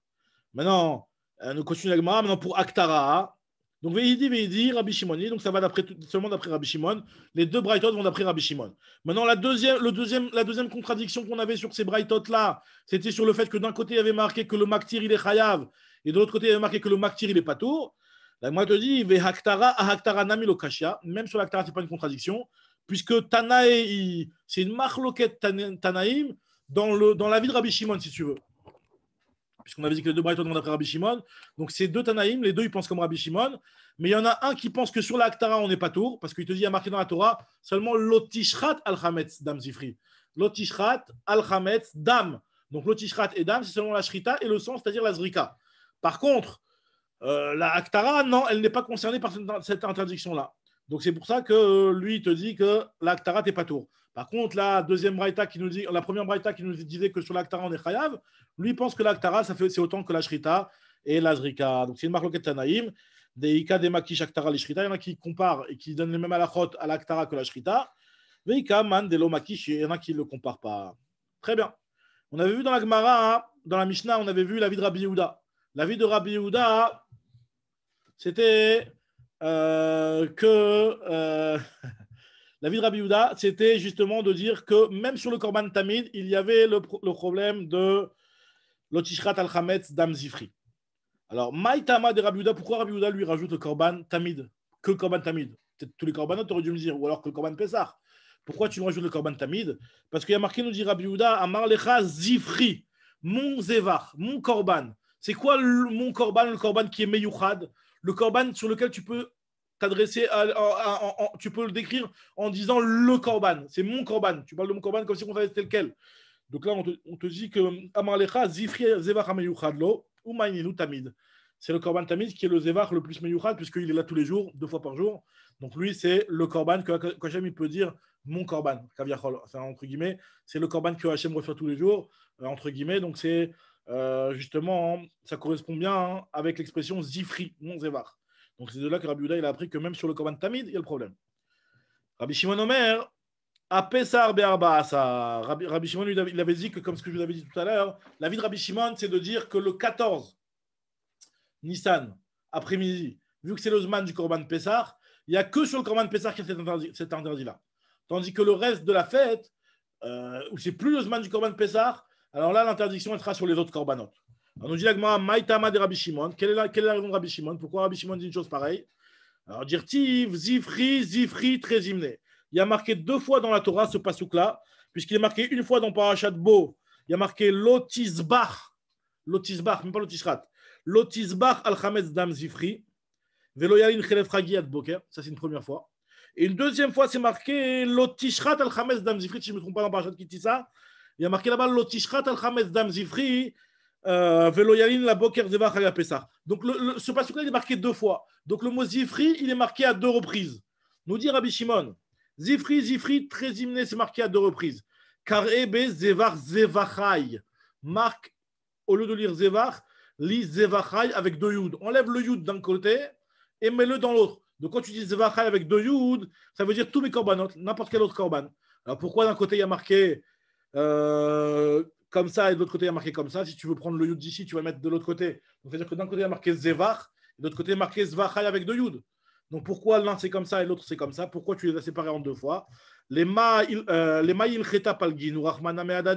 S1: Maintenant, euh, nous continuons avec Maintenant, pour Aktara, donc Veidi, Veidi, Rabbi Shimoni, donc ça va seulement d'après Rabbi Shimon. Les deux Brightot vont d'après Rabbi Shimon. Maintenant, la deuxième, le deuxième, la deuxième contradiction qu'on avait sur ces Brightot-là, c'était sur le fait que d'un côté, il y avait marqué que le Maktir, il est Khayav et de l'autre côté, il avait marqué que le Maktir, il est Patour. la moi, je te dis, Vehaktara, Ahaktara, Nami, Même sur l'Aktara, ce n'est pas une contradiction, puisque Tanaï, c'est une marloquette Tanaïm dans, dans la vie de Rabbi Shimon, si tu veux puisqu'on avait dit que les deux Brighton demandent après Rabbi Shimon. Donc ces deux Tanaïm, les deux, ils pensent comme Rabbi Shimon. Mais il y en a un qui pense que sur la on n'est pas tour, parce qu'il te dit, il y a marqué dans la Torah, seulement l'otishrat al dam zifri. L'otishrat al dam. Donc l'otishrat et dam, c'est seulement la shrita et le sang, c'est-à-dire la zrika. Par contre, euh, la Aktara, non, elle n'est pas concernée par cette interdiction-là. Donc c'est pour ça que lui, il te dit que la tu pas tour. Par contre, la deuxième braïta qui nous dit, la première braïta qui nous disait que sur l'Aktara on est Khayav, lui pense que l'Aktara ça fait c'est autant que la Shrita et la Donc c'est une marque Tanaïm, des Ika, des Makish, Aktara, les Shrita. Il y en a qui comparent et qui donnent les mêmes alachot à l'Aktara que la Shrita. Mais Ika, Man, des Makish, il y en a qui ne le comparent pas. Très bien. On avait vu dans la Gemara, dans la Mishnah, on avait vu la vie de Rabbi Yehuda. La vie de Rabbi Yehuda, c'était euh, que. Euh, *laughs* La vie de Rabbi c'était justement de dire que même sur le Korban Tamid, il y avait le, problème de l'Otishrat al dam d'Amzifri. Alors, Maïtama de Rabbi pourquoi Rabbi lui rajoute le Korban Tamid Que le Korban Tamid tous les Korbanot, auraient dû me dire, ou alors que le Korban pesar, Pourquoi tu lui rajoutes le Korban Tamid Parce qu'il y a marqué, nous dit Rabbi Yehuda, Amar Lecha Zifri, mon zevar, mon Korban. C'est quoi mon Korban, le Korban qui est Meyuchad Le Korban sur lequel tu peux t'adresser Tu peux le décrire en disant le Corban. C'est mon Corban. Tu parles de mon Corban comme si on savait tel quel. Donc là, on te, dit que Zifri, Tamid. C'est le Corban Tamid qui est le Zevach le plus Meyuchad, puisqu'il est là tous les jours, deux fois par jour. Donc lui, c'est le Corban que, Hachem, il peut dire mon Corban, entre guillemets, c'est le Corban que Hachem refait tous les jours, euh, entre guillemets. Donc c'est. Euh, justement, ça correspond bien hein, avec l'expression zifri, mon zevar donc c'est de là que Rabbi Uda, il a appris que même sur le Korban Tamid, il y a le problème. Rabbi Shimon Omer, à Pessar Rabbi, Shimon, il avait dit que, comme ce que je vous avais dit tout à l'heure, la vie de Rabbi Shimon, c'est de dire que le 14 Nissan, après-midi, vu que c'est le du du Korban Pessar, il n'y a que sur le Korban Pessar qu'il y a cet interdit-là. Tandis que le reste de la fête, euh, où c'est plus l'osman du du de Pessar, alors là, l'interdiction, elle sera sur les autres Corbanotes. On nous dit l'agma, Maïtama de Rabbi Shimon. Quelle est, la, raison de Rabbi Shimon Pourquoi Rabbi Shimon dit une chose pareille Alors, dire Tif, Zifri, Zifri, Trésimné. Il y a marqué deux fois dans la Torah ce pasouk-là, puisqu'il est marqué une fois dans Parashat Bo. Il y a marqué Lotisbach, Lotisbach, mais pas Lotishrat. Lotisbach al-Khamed Dam Zifri. Veloyalin Khelef ad Boker. Ça, c'est une première fois. Et une deuxième fois, c'est marqué Lotishrat al-Khamed Dam Zifri. Si je ne me trompe pas dans Parashat ça. il y a marqué là-bas Lotishrat al-Khamed Dam Zifri. Euh, Veloyalin la Boker Donc ce passage-là est marqué deux fois. Donc le mot Zifri, il est marqué à deux reprises. Nous dit Rabbi Shimon, Zifri, Zifri, très hymné, c'est marqué à deux reprises. Car Ebe Zevach Zevachai. Marque, au lieu de lire Zevach, lit Zevachai avec deux on Enlève le Yud d'un côté et mets-le dans l'autre. Donc quand tu dis Zevachai avec deux Yud, ça veut dire tous mes corbanotes, n'importe quel autre corban. Alors pourquoi d'un côté il y a marqué euh, comme ça et de l'autre côté, il y a marqué comme ça. Si tu veux prendre le Yud d'ici, tu vas mettre de l'autre côté. Donc, c'est-à-dire que d'un côté, il a marqué zevar, et de l'autre côté, il y a marqué Zvachai avec deux Yud. Donc, pourquoi l'un c'est comme ça et l'autre c'est comme ça Pourquoi tu les as séparés en deux fois Les maïl euh, Cheta ou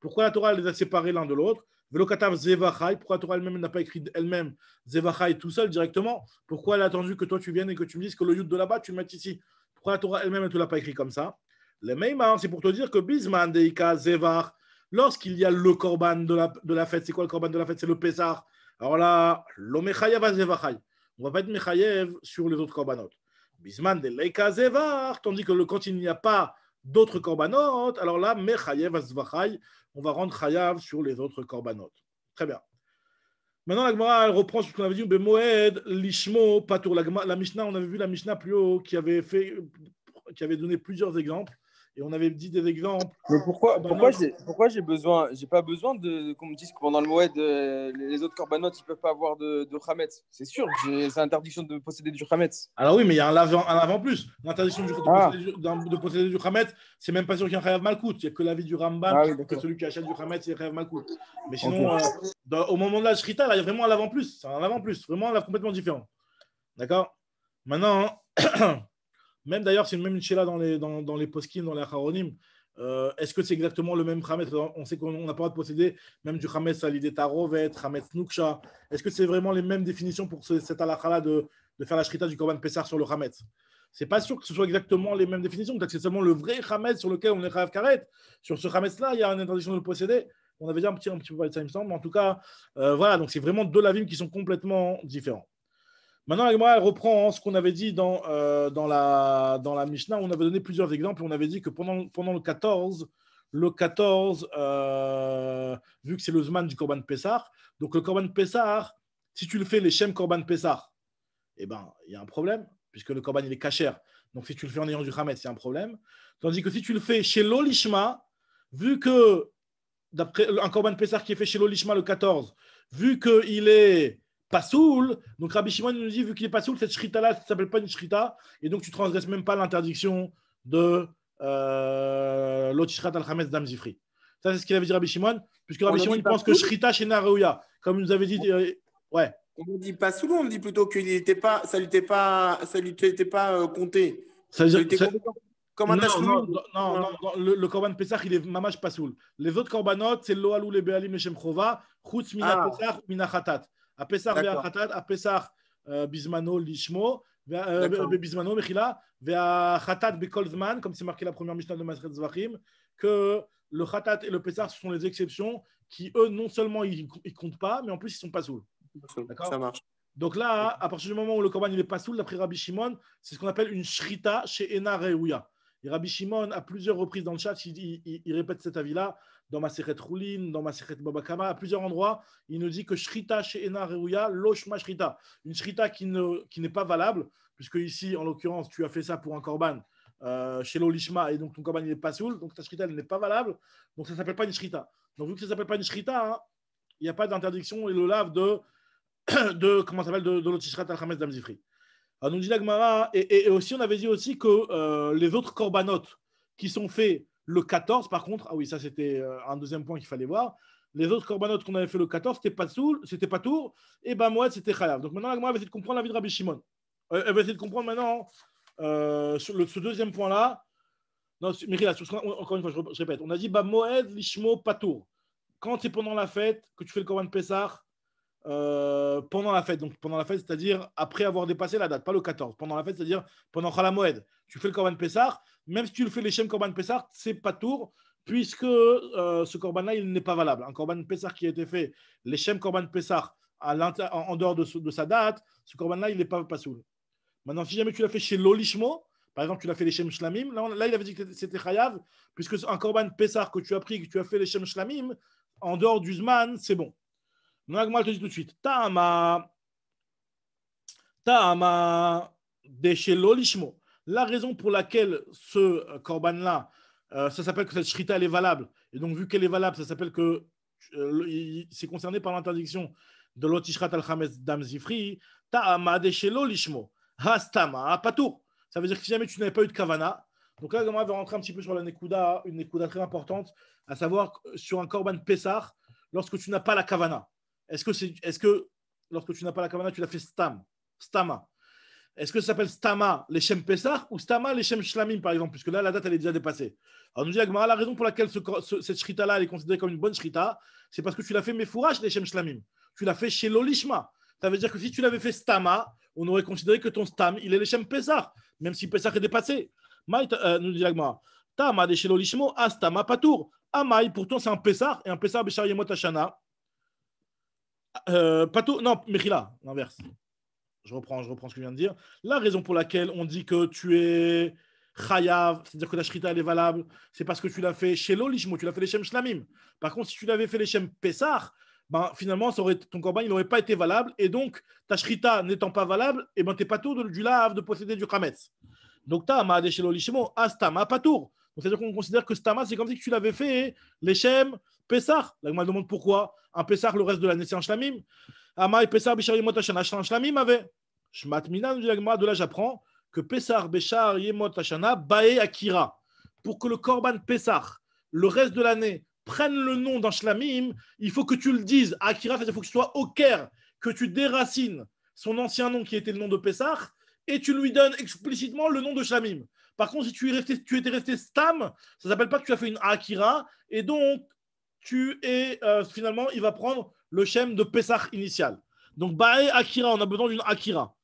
S1: pourquoi la Torah les a séparés l'un de l'autre Velokatav Zevachai, pourquoi la Torah elle-même n'a pas écrit elle-même Zevachai tout seul directement Pourquoi elle a attendu que toi tu viennes et que tu me dises que le Yud de là-bas, tu le ici Pourquoi la Torah elle-même ne te l'a pas écrit comme ça Les Meimar, c'est pour te dire que Bisman Deika Zevar, lorsqu'il y a le korban de la, fête, c'est quoi le korban de la fête C'est le pesar. Alors là, On ne va pas être mechayev sur les autres korbanot. Bisman de tandis que le, quand il n'y a pas d'autres korbanot, alors là, mechayev Azvachai, on va rendre chayav sur les autres korbanot. Très bien. Maintenant, la elle reprend ce qu'on avait dit, Moed, Lishmo, Patour. La, la Mishnah, on avait vu la Mishnah plus haut qui avait, fait, qui avait donné plusieurs exemples et on avait dit des exemples. Mais pourquoi, pourquoi j'ai, pourquoi j'ai besoin, j'ai pas besoin de, qu'on me
S2: dise que pendant le Moed, euh, les autres corbanotes, ils peuvent pas avoir de, de C'est sûr, c'est interdiction de posséder
S1: du Hametz. Alors oui, mais il y a un avant, un avant plus. L'interdiction ah. de, posséder du Hametz, c'est même pas sûr qu'il y a un Khayav Malkout. Il n'y a que l'avis du Ramban, ah que celui qui achète du Hametz, c'est mal Malkout. Mais sinon, euh, au moment de la Shrita, là, il y a vraiment un avant plus. C'est un avant plus, vraiment là, complètement différent. D'accord Maintenant, hein, *clears throat* Même d'ailleurs, c'est le même Michela dans les, dans, dans les poskim, dans euh, Est-ce que c'est exactement le même Hametz On sait qu'on n'a pas le droit de posséder même du Hametz salidé Tarovet, Hametz Nouksha. Est-ce que c'est vraiment les mêmes définitions pour cet cette de, de, faire la shrita du Korban Pessar sur le ce C'est pas sûr que ce soit exactement les mêmes définitions. c'est seulement le vrai Hametz sur lequel on est Rav Karet. Sur ce Hametz-là, il y a une interdiction de le posséder. On avait déjà un petit, un petit peu parlé de ça, il me semble. en tout cas, euh, voilà, donc c'est vraiment deux lavim qui sont complètement différents. Maintenant, elle reprend ce qu'on avait dit dans, euh, dans, la, dans la Mishnah. On avait donné plusieurs exemples. On avait dit que pendant, le 14, le 14, euh, vu que c'est le Zman du Korban Pessar, donc le Korban Pessar, si tu le fais les Shem Korban Pessar, eh ben, il y a un problème, puisque le Korban, il est cachère. Donc, si tu le fais en ayant du Hametz, c'est un problème. Tandis que si tu le fais chez l'Olishma, vu que, d'après un Korban Pessar qui est fait chez l'Olishma le 14, vu qu'il est pas Donc Rabbi Shimon nous dit, vu qu'il n'est pas soul, cette shrita-là ne s'appelle pas une shrita, et donc tu ne transgresses même pas l'interdiction de euh, l'otishrat al-Hamed d'Amzifri. Ça, c'est ce qu'il avait dit Rabbi Shimon, puisque Rabbi Shimon pense que shrita chez Narouya, comme nous avait dit. Euh, ouais. On ne dit pas soul, on dit plutôt que pas, ça lui était
S2: pas, ça pas euh, compté. Ça, veut dire
S1: comment non, non, le, le korban Pesach, il est mamash pasoul. Les autres korbanot, c'est l'oalou, le bealim, les shemchova, chutz mina ah. Pesach, mina à Pessar vers Khatat, à Pessar Bismano, Lishmo, Bismano, Mechila, vers Khatat, Bekolzman, comme c'est marqué la première Mishnah de Masret que le Khatat et le Pessar, ce sont les exceptions qui, eux, non seulement ils ne comptent pas, mais en plus, ils sont pas saouls. D'accord Ça marche. Donc là, à partir du moment où le Korban il n'est pas saoul, d'après Rabbi Shimon, c'est ce qu'on appelle une shrita chez et Ouya Et Rabbi Shimon, à plusieurs reprises dans le chat, il répète cet avis-là dans ma Maseret Roulin, dans ma Maseret Babakama, à plusieurs endroits, il nous dit que Shrita chez Ena Reuya, Loshma Shrita, une Shrita qui, ne, qui n'est pas valable, puisque ici, en l'occurrence, tu as fait ça pour un Korban euh, chez l'Olishma, et donc ton Korban, n'est pas soul, donc ta Shrita, n'est pas valable, donc ça ne s'appelle pas une Shrita. Donc vu que ça ne s'appelle pas une Shrita, hein, il n'y a pas d'interdiction et le lave de, *coughs* de comment s'appelle, de, de l'Otishrat al-Khamed d'Amzifri. nous dit la et, et, aussi on avait dit aussi que euh, les autres korbanotes qui sont faits le 14, par contre, ah oui, ça c'était euh, un deuxième point qu'il fallait voir. Les autres corbanotes qu'on avait fait le 14, c'était tout, c'était pas tout et ben Moed, c'était Khalav. Donc maintenant, la va essayer de comprendre la vie de Rabbi Shimon. elle euh, euh, va essayer de comprendre maintenant hein, ce deuxième point-là. Non, là encore une fois, je, répète. On a dit bah, Moed, Lishmo, Patour. Quand c'est pendant la fête que tu fais le Corban Pessah, pendant la fête, donc pendant la fête, c'est-à-dire après avoir dépassé la date, pas le 14, pendant la fête, c'est-à-dire pendant Khala Moed, tu fais le Corban pesar même si tu le fais les Shem Korban Pessar, c'est pas tour, puisque euh, ce corban là il n'est pas valable. Un Korban Pessar qui a été fait, les Shem Korban Pessar, à en, dehors de, sa date, ce corban là il n'est pas soule. Maintenant, si jamais tu l'as fait chez l'Olishmo, par exemple, tu l'as fait les Shem Shlamim, là, il avait dit que c'était Chayav, puisque un Korban Pessar que tu as pris, que tu as fait les Shem Shlamim, en dehors du Zman, c'est bon. Maintenant, je te dis tout de suite, Tama, Tama, de chez l'Olishmo. La raison pour laquelle ce korban-là, euh, euh, ça s'appelle que cette shrita, elle est valable. Et donc, vu qu'elle est valable, ça s'appelle que euh, c'est concerné par l'interdiction de l'otishrat al-khames d'Amzifri. zifri, ta'ama hastama Ça veut dire que si jamais tu n'avais pas eu de kavana, donc là, on va rentrer un petit peu sur la nekuda, une nekuda très importante, à savoir sur un korban pesar lorsque tu n'as pas la kavana. Est-ce que, c'est, est-ce que lorsque tu n'as pas la kavana, tu l'as fait stam, stama est-ce que ça s'appelle Stama les chem ou Stama les chem Shlamim, par exemple Puisque là, la date, elle est déjà dépassée. Alors, nous dit Agmara, la raison pour laquelle cette Shrita-là, est considérée comme une bonne Shrita, c'est parce que tu l'as fait Mefourach les chem Shlamim. Tu l'as fait chez l'Olishma. Ça veut dire que si tu l'avais fait Stama, on aurait considéré que ton Stam, il est les chem même si Pessah est dépassé. Maï, euh, nous dit Agmara, Tama de chez Astama Patour. Amaï, pourtant, c'est un Pessah, et un Pessah Beshar Yemot Hashana. Euh, Patour, non, Mechila, l'inverse je reprends, je reprends ce que je viens de dire. La raison pour laquelle on dit que tu es chayav, c'est-à-dire que ta shrita elle est valable, c'est parce que tu l'as fait chez l'olishmo, tu l'as fait les shlamim. Par contre, si tu l'avais fait les shem pesach, ben, finalement, ça aurait, ton corban n'aurait pas été valable. Et donc, ta shrita n'étant pas valable, et eh ben, pas tour du lave de posséder du khametz. Donc, ta ma chez l'olishmo, astama pas tour. C'est-à-dire qu'on considère que stama, c'est comme si tu l'avais fait les shem pesach. Là, on me demande pourquoi. Un pesach, le reste de l'année, c'est un shlamim. Amai Pesar Bishar Yemot Shlamim avait. Shmat de là j'apprends que Pesar Bishar Yemot Bae Akira. Pour que le Korban Pesar, le reste de l'année, prenne le nom d'un Shlamim, il faut que tu le dises. Akira, il faut que tu sois au Caire, que tu déracines son ancien nom qui était le nom de Pesar, et tu lui donnes explicitement le nom de Shlamim. Par contre, si tu, es étais resté Stam, ça ne s'appelle pas que tu as fait une Akira et donc tu es euh, finalement, il va prendre le schéma de Pesach initial. Donc, Baé Akira, on a besoin d'une Akira.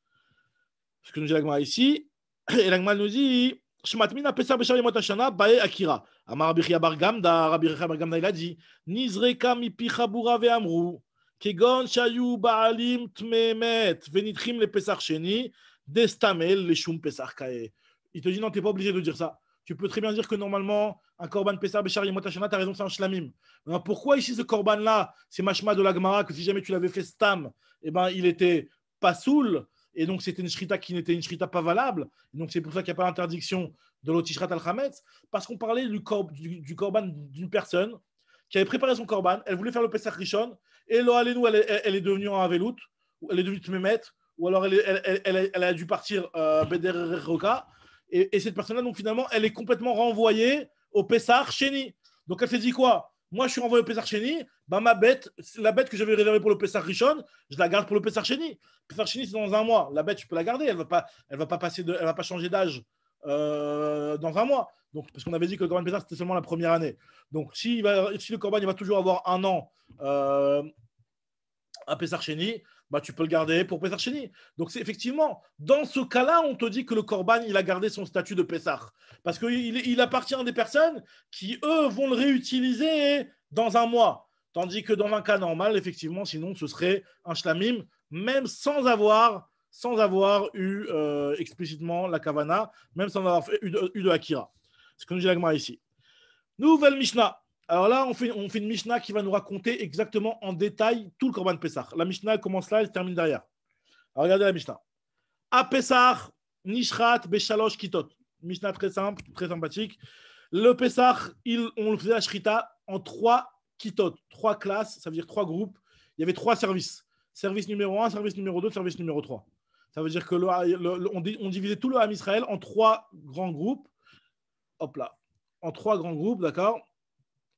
S1: Ce que nous dit l'Agma ici. Et l'Agma nous dit Shmatmina Pesach Beshar Yemot Hashana, Baé Akira. Amar Rabbi Bargamda, Bar Rabbi Gamda, il a dit Nizreka mipi chabura ve'amru, kegon shayu ba'alim tmemet, venitrim le Pesach sheni, destamel le shum Pesach kae. Il te dit non, tu n'es pas obligé de dire ça. Tu peux très bien dire que normalement, un Korban Pessar, Béchar, Yemotachana, tu as raison, c'est un Shlamim. pourquoi ici ce Korban-là, c'est Machma de l'Agmara, que si jamais tu l'avais fait Stam, eh ben, il était pas soule, et donc c'était une Shrita qui n'était une Shrita pas valable. donc c'est pour ça qu'il n'y a pas l'interdiction de l'Otishrat al khametz parce qu'on parlait du, corban du, Korban d'une personne qui avait préparé son Korban, elle voulait faire le Pessar Rishon, et là, elle, elle, est devenue en Avelout, elle est devenue Tmemet, ou alors elle, a dû partir euh, Roka, et, cette personne-là, donc finalement, elle est complètement renvoyée au Pessar Cheni. Donc elle s'est dit quoi Moi, je suis renvoyé au Pessar Chéni, bah, ma bête, la bête que j'avais réservée pour le Pessar Richon, je la garde pour le Pessar Chéni. Pessar Chéni, c'est dans un mois. La bête, je peux la garder. Elle ne va, pas, va, pas changer d'âge euh, dans un mois. Donc, parce qu'on avait dit que le Corban Pessar, c'était seulement la première année. Donc, si, le Corban il va toujours avoir un an euh, à Pessar Chéni, bah, tu peux le garder pour Pessar Cheni. Donc, c'est effectivement, dans ce cas-là, on te dit que le Corban, il a gardé son statut de Pesach Parce qu'il appartient à des personnes qui, eux, vont le réutiliser dans un mois. Tandis que dans un cas normal, effectivement, sinon, ce serait un shlamim, même sans avoir, sans avoir eu euh, explicitement la kavana, même sans avoir fait, eu, de, eu de Akira. Ce que nous dit ici. Nouvelle Mishnah. Alors là, on fait, on fait une Mishnah qui va nous raconter exactement en détail tout le Corban Pessah. La Mishnah commence là, elle termine derrière. regardez la Mishnah. A Pessah, Nishrat, Beshalosh, Kitot. Mishnah très simple, très sympathique. Le Pessah, il, on le faisait à Shrita en trois Kitot, trois classes, ça veut dire trois groupes. Il y avait trois services. Service numéro un, service numéro deux, service numéro trois. Ça veut dire que le, on, divisait tout le Ham Israël en trois grands groupes. Hop là. En trois grands groupes, d'accord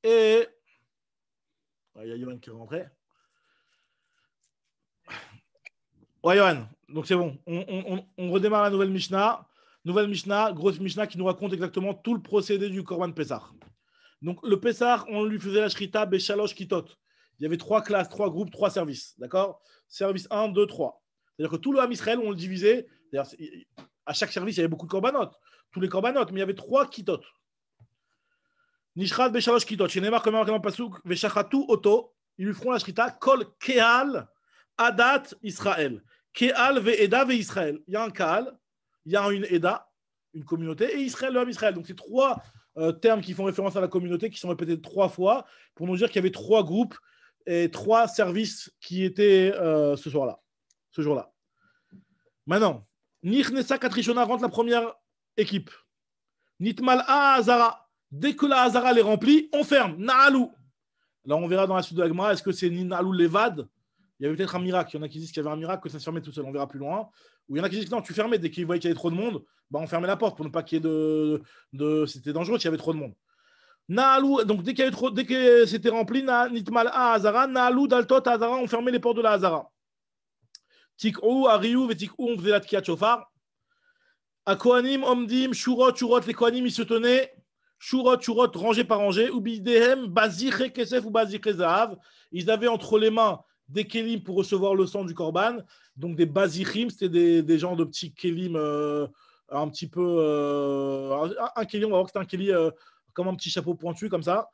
S1: et il y a Yohan qui est rentré. Ouais, Yohan, donc c'est bon. On, redémarre la nouvelle Mishnah. Nouvelle Mishnah, grosse Mishnah qui nous raconte exactement tout le procédé du Korban Pessar. Donc le Pessar, on lui faisait la Shrita, shalosh Kitot. Il y avait trois classes, trois groupes, trois services. D'accord Service 1, 2, 3. C'est-à-dire que tout le Ham on le divisait. À chaque service, il y avait beaucoup de corbanotes. Tous les corbanotes, mais il y avait trois Kitot. Nishrat Beshalosh Kitot, Shenemar, comme marqué Pasuk, Veshachatou Oto, ils lui feront la Shrita, Kol Keal Adat Israël. Keal Ve Israel. Il y a un Kaal il y a une Eda, une communauté, et Israël, le homme Israël. Donc c'est trois euh, termes qui font référence à la communauté, qui sont répétés trois fois, pour nous dire qu'il y avait trois groupes et trois services qui étaient euh, ce soir-là, ce jour-là. Maintenant, nihnesa Katrishona rentre la première équipe. Nitmal Azara. Dès que la Hazara les remplie, on ferme. Naalu. Là, on verra dans la suite de la Gemara, est-ce que c'est ni Naalou Levad Il y avait peut-être un miracle. Il y en a qui disent qu'il y avait un miracle, que ça se fermait tout seul. On verra plus loin. Ou il y en a qui disent que non, tu fermais. Dès qu'ils voyaient qu'il y avait trop de monde, bah, on fermait la porte pour ne pas qu'il y ait de. de... C'était dangereux s'il y avait trop de monde. Naalu, donc dès, qu'il y avait trop... dès que c'était rempli, Nitmal A Hazara, Naalou Daltot Hazara, on fermait les portes de la Hazara. Tik'ou, Ariou, Vetik'ou, on faisait la Omdim, Shurot, Shurot, les Koanim, ils se tenaient Shurot, Shurot, rangé par rangé, rangé, Ubidehem, Bazir Kesef ou Bazir Zahav. Ils avaient entre les mains des kelim pour recevoir le sang du Corban, donc des Bazirim, c'était des, des genres de petits kelim euh, un petit peu. Euh, un kelim, on va voir que c'était un kelim euh, comme un petit chapeau pointu, comme ça.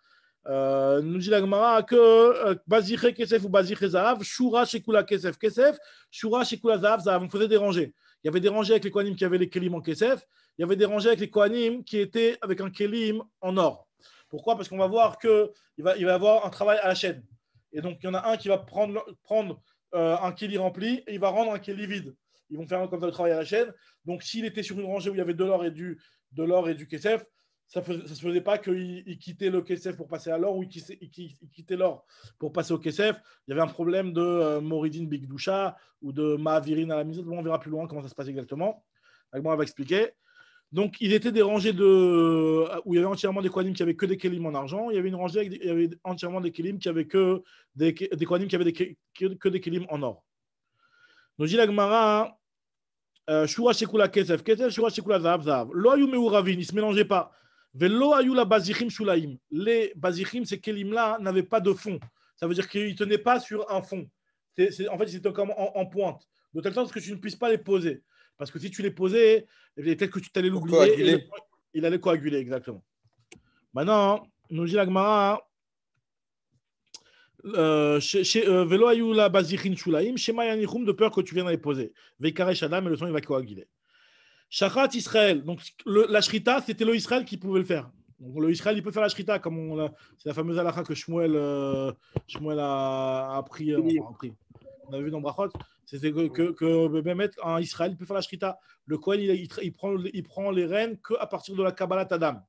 S1: nous dit la Gemara que Baziché Kesef ou Baziché Zahav, Shura Shekula Kesef Kesef, Shura Shekula Zahav Zahav, on faisait des rangées. Il y avait des rangées avec les Kohanim qui avaient les Kélim en Kesef. Il y avait des rangées avec les Kohanim qui étaient avec un Kélim en or. Pourquoi Parce qu'on va voir qu'il va, il va avoir un travail à la chaîne. Et donc, il y en a un qui va prendre, prendre euh, un keli rempli et il va rendre un Kéli vide. Ils vont faire comme ça le travail à la chaîne. Donc, s'il était sur une rangée où il y avait de l'or et du, de ça ne se faisait pas qu'ils quittaient le KSF pour passer à l'or ou qu'ils quittaient l'or pour passer au KSF. Il y avait un problème de euh, Moridine Bigdoucha ou de Mahavirine à la mise. on verra plus loin comment ça se passe exactement. Agman va expliquer. Donc, il était des rangées de... Euh, où il y avait entièrement des Kohanim qui avaient que des kelim en argent. Il y avait une rangée avec il y avait entièrement des kelim qui avaient que des, des qui avaient que des kelim en or. Nous dit a euh, Shura Shekula Kesef, Kesef Shura Shekula Zahav Zahav. Loyou ne se mélangeait pas. Velo la shulaim. Les bazichim, c'est kelim-là, n'avaient pas de fond. Ça veut dire qu'il ne tenaient pas sur un fond. en fait, ils étaient comme en, pointe. De telle sorte que tu ne puisses pas les poser. Parce que si tu les posais, eh peut-être que tu t'allais l'oublier. Il allait coaguler, exactement. Maintenant, nous dit euh, chez euh, Velo la Shulaim, chez de peur que tu viennes les poser. mais et le son, il va coaguler. Chakrat Israël. Donc la shrita, c'était le Israël qui pouvait le faire. Donc le Israël, il peut faire la shrita, comme on l'a, c'est la fameuse halakha que Shmuel, euh, Shmuel a appris. Euh, on, a vu dans Brachot, c'était que, que, même un Israël il peut faire la shrita. Le Kohen, il, prend, il prend les rênes qu'à partir de la Kabbalah Tadam.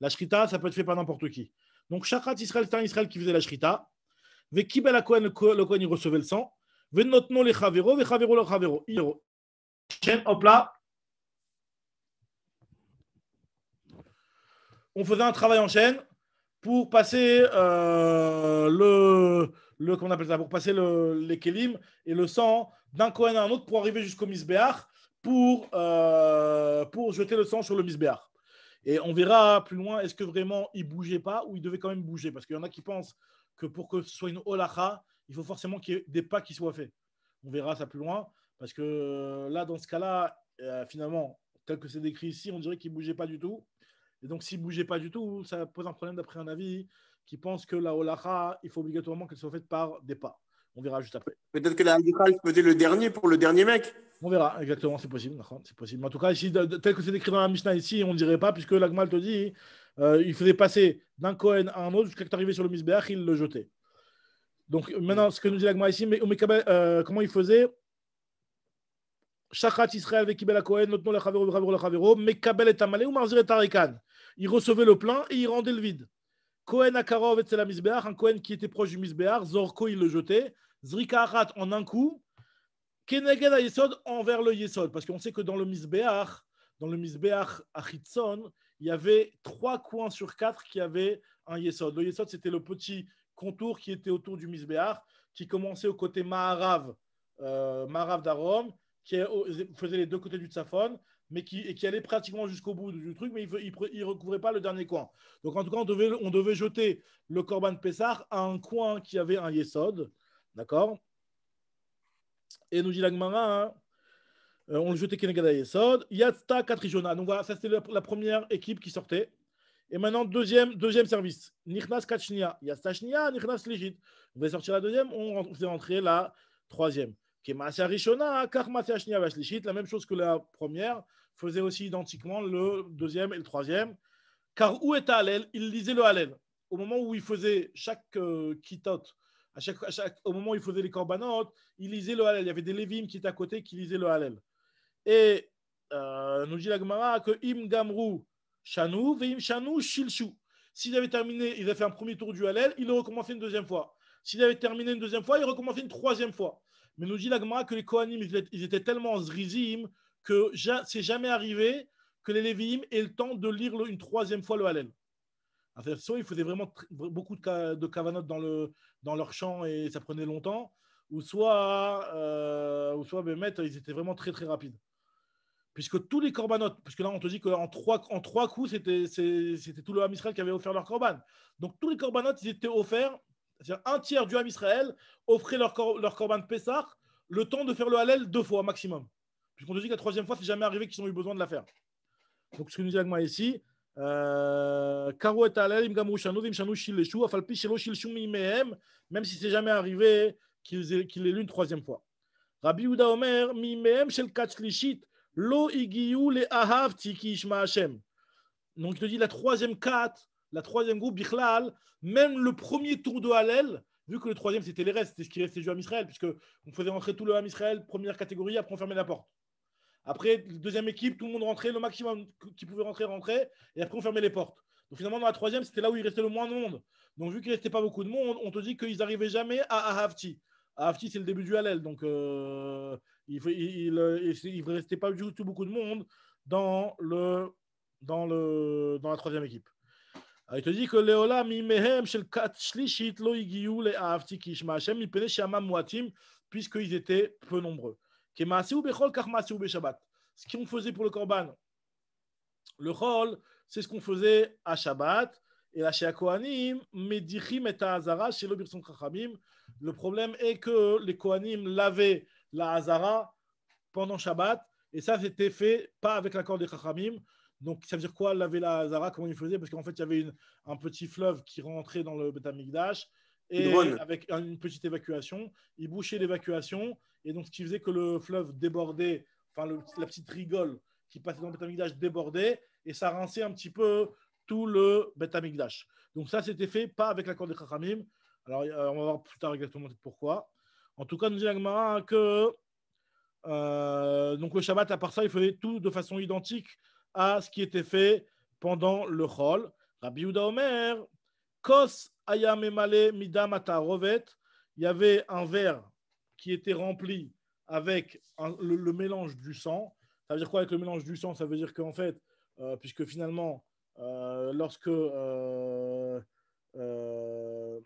S1: La shrita, ça peut être fait par n'importe qui. Donc Shachat Israël, c'est un Israël qui faisait la shrita. qui la Kohen, le Kohen, il recevait le sang. Venotno les Chavero, Vechavero le Chavero. Hop là, on faisait un travail en chaîne pour passer euh, le, appelle ça, pour passer le, les et le sang d'un coin à un autre pour arriver jusqu'au misbéar pour, euh, pour jeter le sang sur le misbéar. Et on verra plus loin, est-ce que vraiment il bougeait pas ou il devait quand même bouger Parce qu'il y en a qui pensent que pour que ce soit une holacha, il faut forcément qu'il y ait des pas qui soient faits. On verra ça plus loin, parce que euh, là, dans ce cas-là, finalement, tel que c'est décrit ici, on dirait qu'il ne bougeait pas du tout. Et donc, s'il ne bougeait pas du tout, ça pose un problème d'après un avis qui pense que la Olacha, il faut obligatoirement qu'elle soit faite par des pas. On verra juste après. Peut-être que la faisait le dernier pour le dernier mec. On verra, exactement, c'est possible. C'est possible. En tout cas, ici, tel que c'est décrit dans la Mishnah ici, on ne dirait pas, puisque l'Agmal te dit euh, il faisait passer d'un Kohen à un autre jusqu'à que tu arrivais sur le Misbeach, il le jetait. Donc maintenant, ce que nous dit l'agmal ici, mais euh, comment il faisait Shachat Israël Kohen, Akohen, notre nom le Chavero, le la Mais Kabel et Tamale ou Marzir et Tarekan. Il recevait le plein et il rendait le vide. Kohen Akarov et la Misbéar, un Kohen qui était proche du Misbéar, Zorko il le jetait, Zrika Arat en un coup, à Yesod envers le Yesod. Parce qu'on sait que dans le Misbéar, dans le Misbéar à il y avait trois coins sur quatre qui avaient un Yesod. Le Yesod, c'était le petit contour qui était autour du Misbéar, qui commençait au côté Maharav, euh, Maharav d'Arom, qui faisait les deux côtés du Tsafon, mais qui, et qui allait pratiquement jusqu'au bout du truc, mais il ne recouvrait pas le dernier coin. Donc en tout cas, on devait, on devait jeter le Corban Pessar à un coin qui avait un Yesod, d'accord Et nous dit l'Agmara, hein, euh, on le jetait Kenegada Yesod, Yatta Katrijona. Donc voilà, ça c'était la, première équipe qui sortait. Et maintenant, deuxième, deuxième service, Nichnas Kachnia, Yastachnia, Shnia, On va sortir la deuxième, on faisait rentrer la troisième. Hein. la même chose que la première, faisait aussi identiquement le deuxième et le troisième. Car où est Halel Il lisait le Halel. Au moment où il faisait chaque euh, kitot, à chaque, au moment où il faisait les korbanot, il lisait le Halel. Il y avait des Lévim qui étaient à côté qui lisaient le Halel. Et euh, nous dit la Gemara que Im Gamru Shanu, Veim Shanu Shilshu. S'il avait terminé, il avait fait un premier tour du Halel, il recommençait une deuxième fois. S'il avait terminé une deuxième fois, il recommençait une troisième fois. Mais nous dit l'Agma que les Kohanim, ils étaient tellement zrizim que c'est jamais arrivé que les Lévi'im aient le temps de lire une troisième fois le Hallel. Soit il faisait vraiment beaucoup de Kavanot dans, le, dans leur chant et ça prenait longtemps, ou soit, euh, ou soit ils étaient vraiment très très rapides. Puisque tous les corbanotes, puisque là on te dit qu'en trois, en trois coups, c'était tout le Ham qui avait offert leur corban. Donc tous les corbanotes, ils étaient offerts c'est-à-dire un tiers du Ham Israël offrait leur, leur corban de Pessah le temps de faire le Hallel deux fois maximum. Puisqu'on te dit que la troisième fois, c'est jamais arrivé qu'ils ont eu besoin de la faire. Donc ce que nous dit Agma ici, même si c'est jamais arrivé qu'ils qu l'aient lu une troisième fois. Rabbi Uda Omer, Mimehem Shel Katslishit, Lo Igiyu Le Ahavti Ki Hashem. Donc il te dit la troisième kat la troisième groupe, Bichlal, même le premier tour de Hallel, vu que le troisième c'était les restes, c'était ce qui restait du Ham Israël, puisque faisait rentrer tout le Ham Israël, première catégorie, après on fermait la porte. Après, deuxième équipe, tout le monde rentrait, le maximum qui pouvait rentrer, rentrait, et après on fermait les portes. Donc finalement, dans la troisième, c'était là où il restait le moins de monde. Donc vu qu'il ne restait pas beaucoup de monde, on te dit qu'ils n'arrivaient jamais à Hafti. Hafti, c'est le début du Hallel, donc euh, il ne euh, restait pas du tout beaucoup de monde dans, le, dans, le, dans la troisième équipe il te dit que Léola, Mimehem, Shel Katchlishit, Loigiou, Le Aafti, Kishmachem, Mipene, Shama, Moatim, puisqu'ils étaient peu nombreux. Kemasiou, Bechol, Karmasiou, Beshabbat. Ce qu'on faisait pour le Korban, le Chol, c'est ce qu'on faisait à Shabbat. Et la Kohanim, Medichim et Azara, chez le Birson Chachamim. Le problème est que les Kohanim lavaient la Azara pendant Shabbat, et ça, c'était fait pas avec l'accord des Chachamim. Donc, ça veut dire quoi laver la Zara Comment il faisait Parce qu'en fait, il y avait un petit fleuve qui rentrait dans le Betamigdash et avec une petite évacuation. Il bouchait l'évacuation et donc ce qui faisait que le fleuve débordait, enfin la petite rigole qui passait dans le Betamigdash débordait et ça rinçait un petit peu tout le Betamigdash. Donc, ça, c'était fait pas avec l'accord des Chachamim. Alors, euh, on va voir plus tard exactement pourquoi. En tout cas, nous dit que euh, donc le Shabbat, à part ça, il faisait tout de façon identique à ce qui était fait pendant le Chol. Rabbi Uda Omer, Kos Ayamemale Midamata Rovet, il y avait un verre qui était rempli avec le, mélange du sang. Ça veut dire quoi avec le mélange du sang Ça veut dire qu'en fait, euh, puisque finalement, euh, lorsque. Euh, une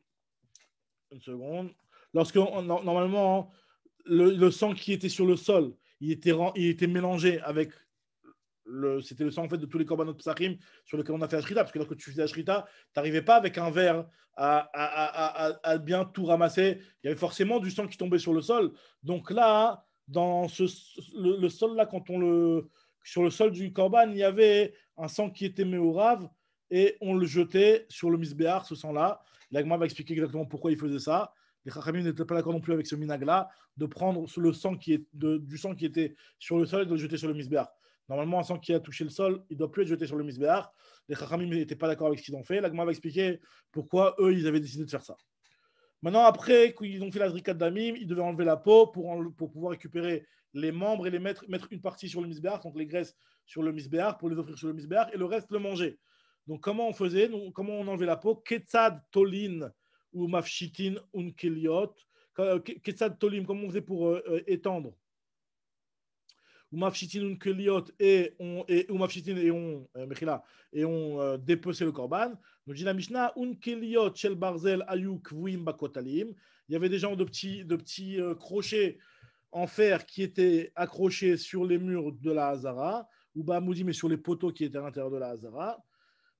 S1: seconde. Lorsque, normalement, le, le, sang qui était sur le sol, il était, il était mélangé avec c'était le sang en fait de tous les korbanot psachim sur lequel on a fait Ashrita, parce que lorsque tu faisais Ashrita, tu n'arrivais pas avec un verre à, bien tout ramasser. Il y avait forcément du sang qui tombait sur le sol. Donc là, dans ce, le, sol là, quand on le, sur le sol du korban, il y avait un sang qui était au rave et on le jetait sur le misbéar, ce sang-là. L'agma va expliquer exactement pourquoi il faisait ça. Les Chachamim n'étaient pas d'accord non plus avec ce minag-là, de prendre le sang qui est, du sang qui était sur le sol et de le jeter sur le misbéar. Normalement, sans qui a touché le sol, il ne doit plus être jeté sur le misbéar. Les Chachamim n'étaient pas d'accord avec ce qu'ils ont fait. L'Agma va expliquer pourquoi eux, ils avaient décidé de faire ça. Maintenant, après qu'ils ont fait la zrikat d'amim, ils devaient enlever la peau pour, pouvoir récupérer les membres et les mettre, mettre une partie sur le misbéar, donc les graisses sur le misbéar, pour les offrir sur le misbéar, et le reste le manger. Donc, comment on faisait Comment on enlevait la peau Ketsad tolin ou mafshitin unkeliot. Ketsad tolim, comment on faisait pour euh, euh, étendre et on, et, et on, euh, et on euh, le korban. Nous dit la Mishnah, shel barzel ayuk bakotalim. Il y avait des gens de petits, de petits euh, crochets en fer qui étaient accrochés sur les murs de la Hazara, ou Bahamoudi, mais sur les poteaux qui étaient à l'intérieur de la Hazara,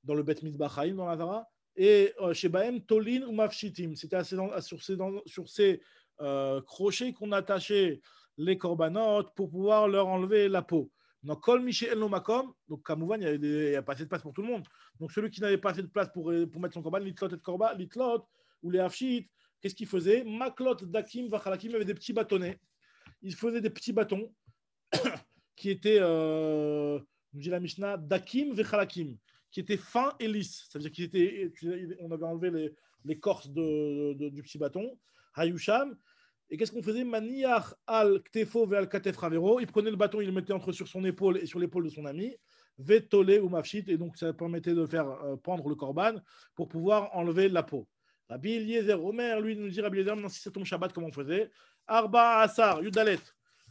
S1: dans le Bet Mizbachaim, dans la Hazara. Et chez Bahem, Tolin ou Mafshitim. C'était sur ces, sur ces crochets qu'on attachait les corbanotes, pour pouvoir leur enlever la peau. Donc, Kol Michel Makom, donc Kamouvan, il n'y a, pas assez de place pour tout le monde. Donc, celui qui n'avait pas assez de place pour, euh, pour mettre son korban, l'itlot et corban, l'itlot, ou les afshit, qu'est-ce qu'il faisait Maklot Dakim Vachalakim avait des petits bâtonnets. Il faisait des petits bâtons *coughs* qui étaient, euh, nous dit la Mishnah, Dakim Vechalakim, qui étaient fins et lisses. Ça veut dire qu'on on avait enlevé les, corses de, du petit bâton. Hayusham, et qu'est-ce qu'on faisait Maniach al ktefo ve al katef Il prenait le bâton, il le mettait entre sur son épaule et sur l'épaule de son ami. Vetole ou mafshit. Et donc, ça permettait de faire euh, prendre le corban pour pouvoir enlever la peau. Rabbi Eliezer Omer, lui, nous dit Rabbi Eliezer, si c'est ton Shabbat, comment on faisait Arba Asar, Yudalet.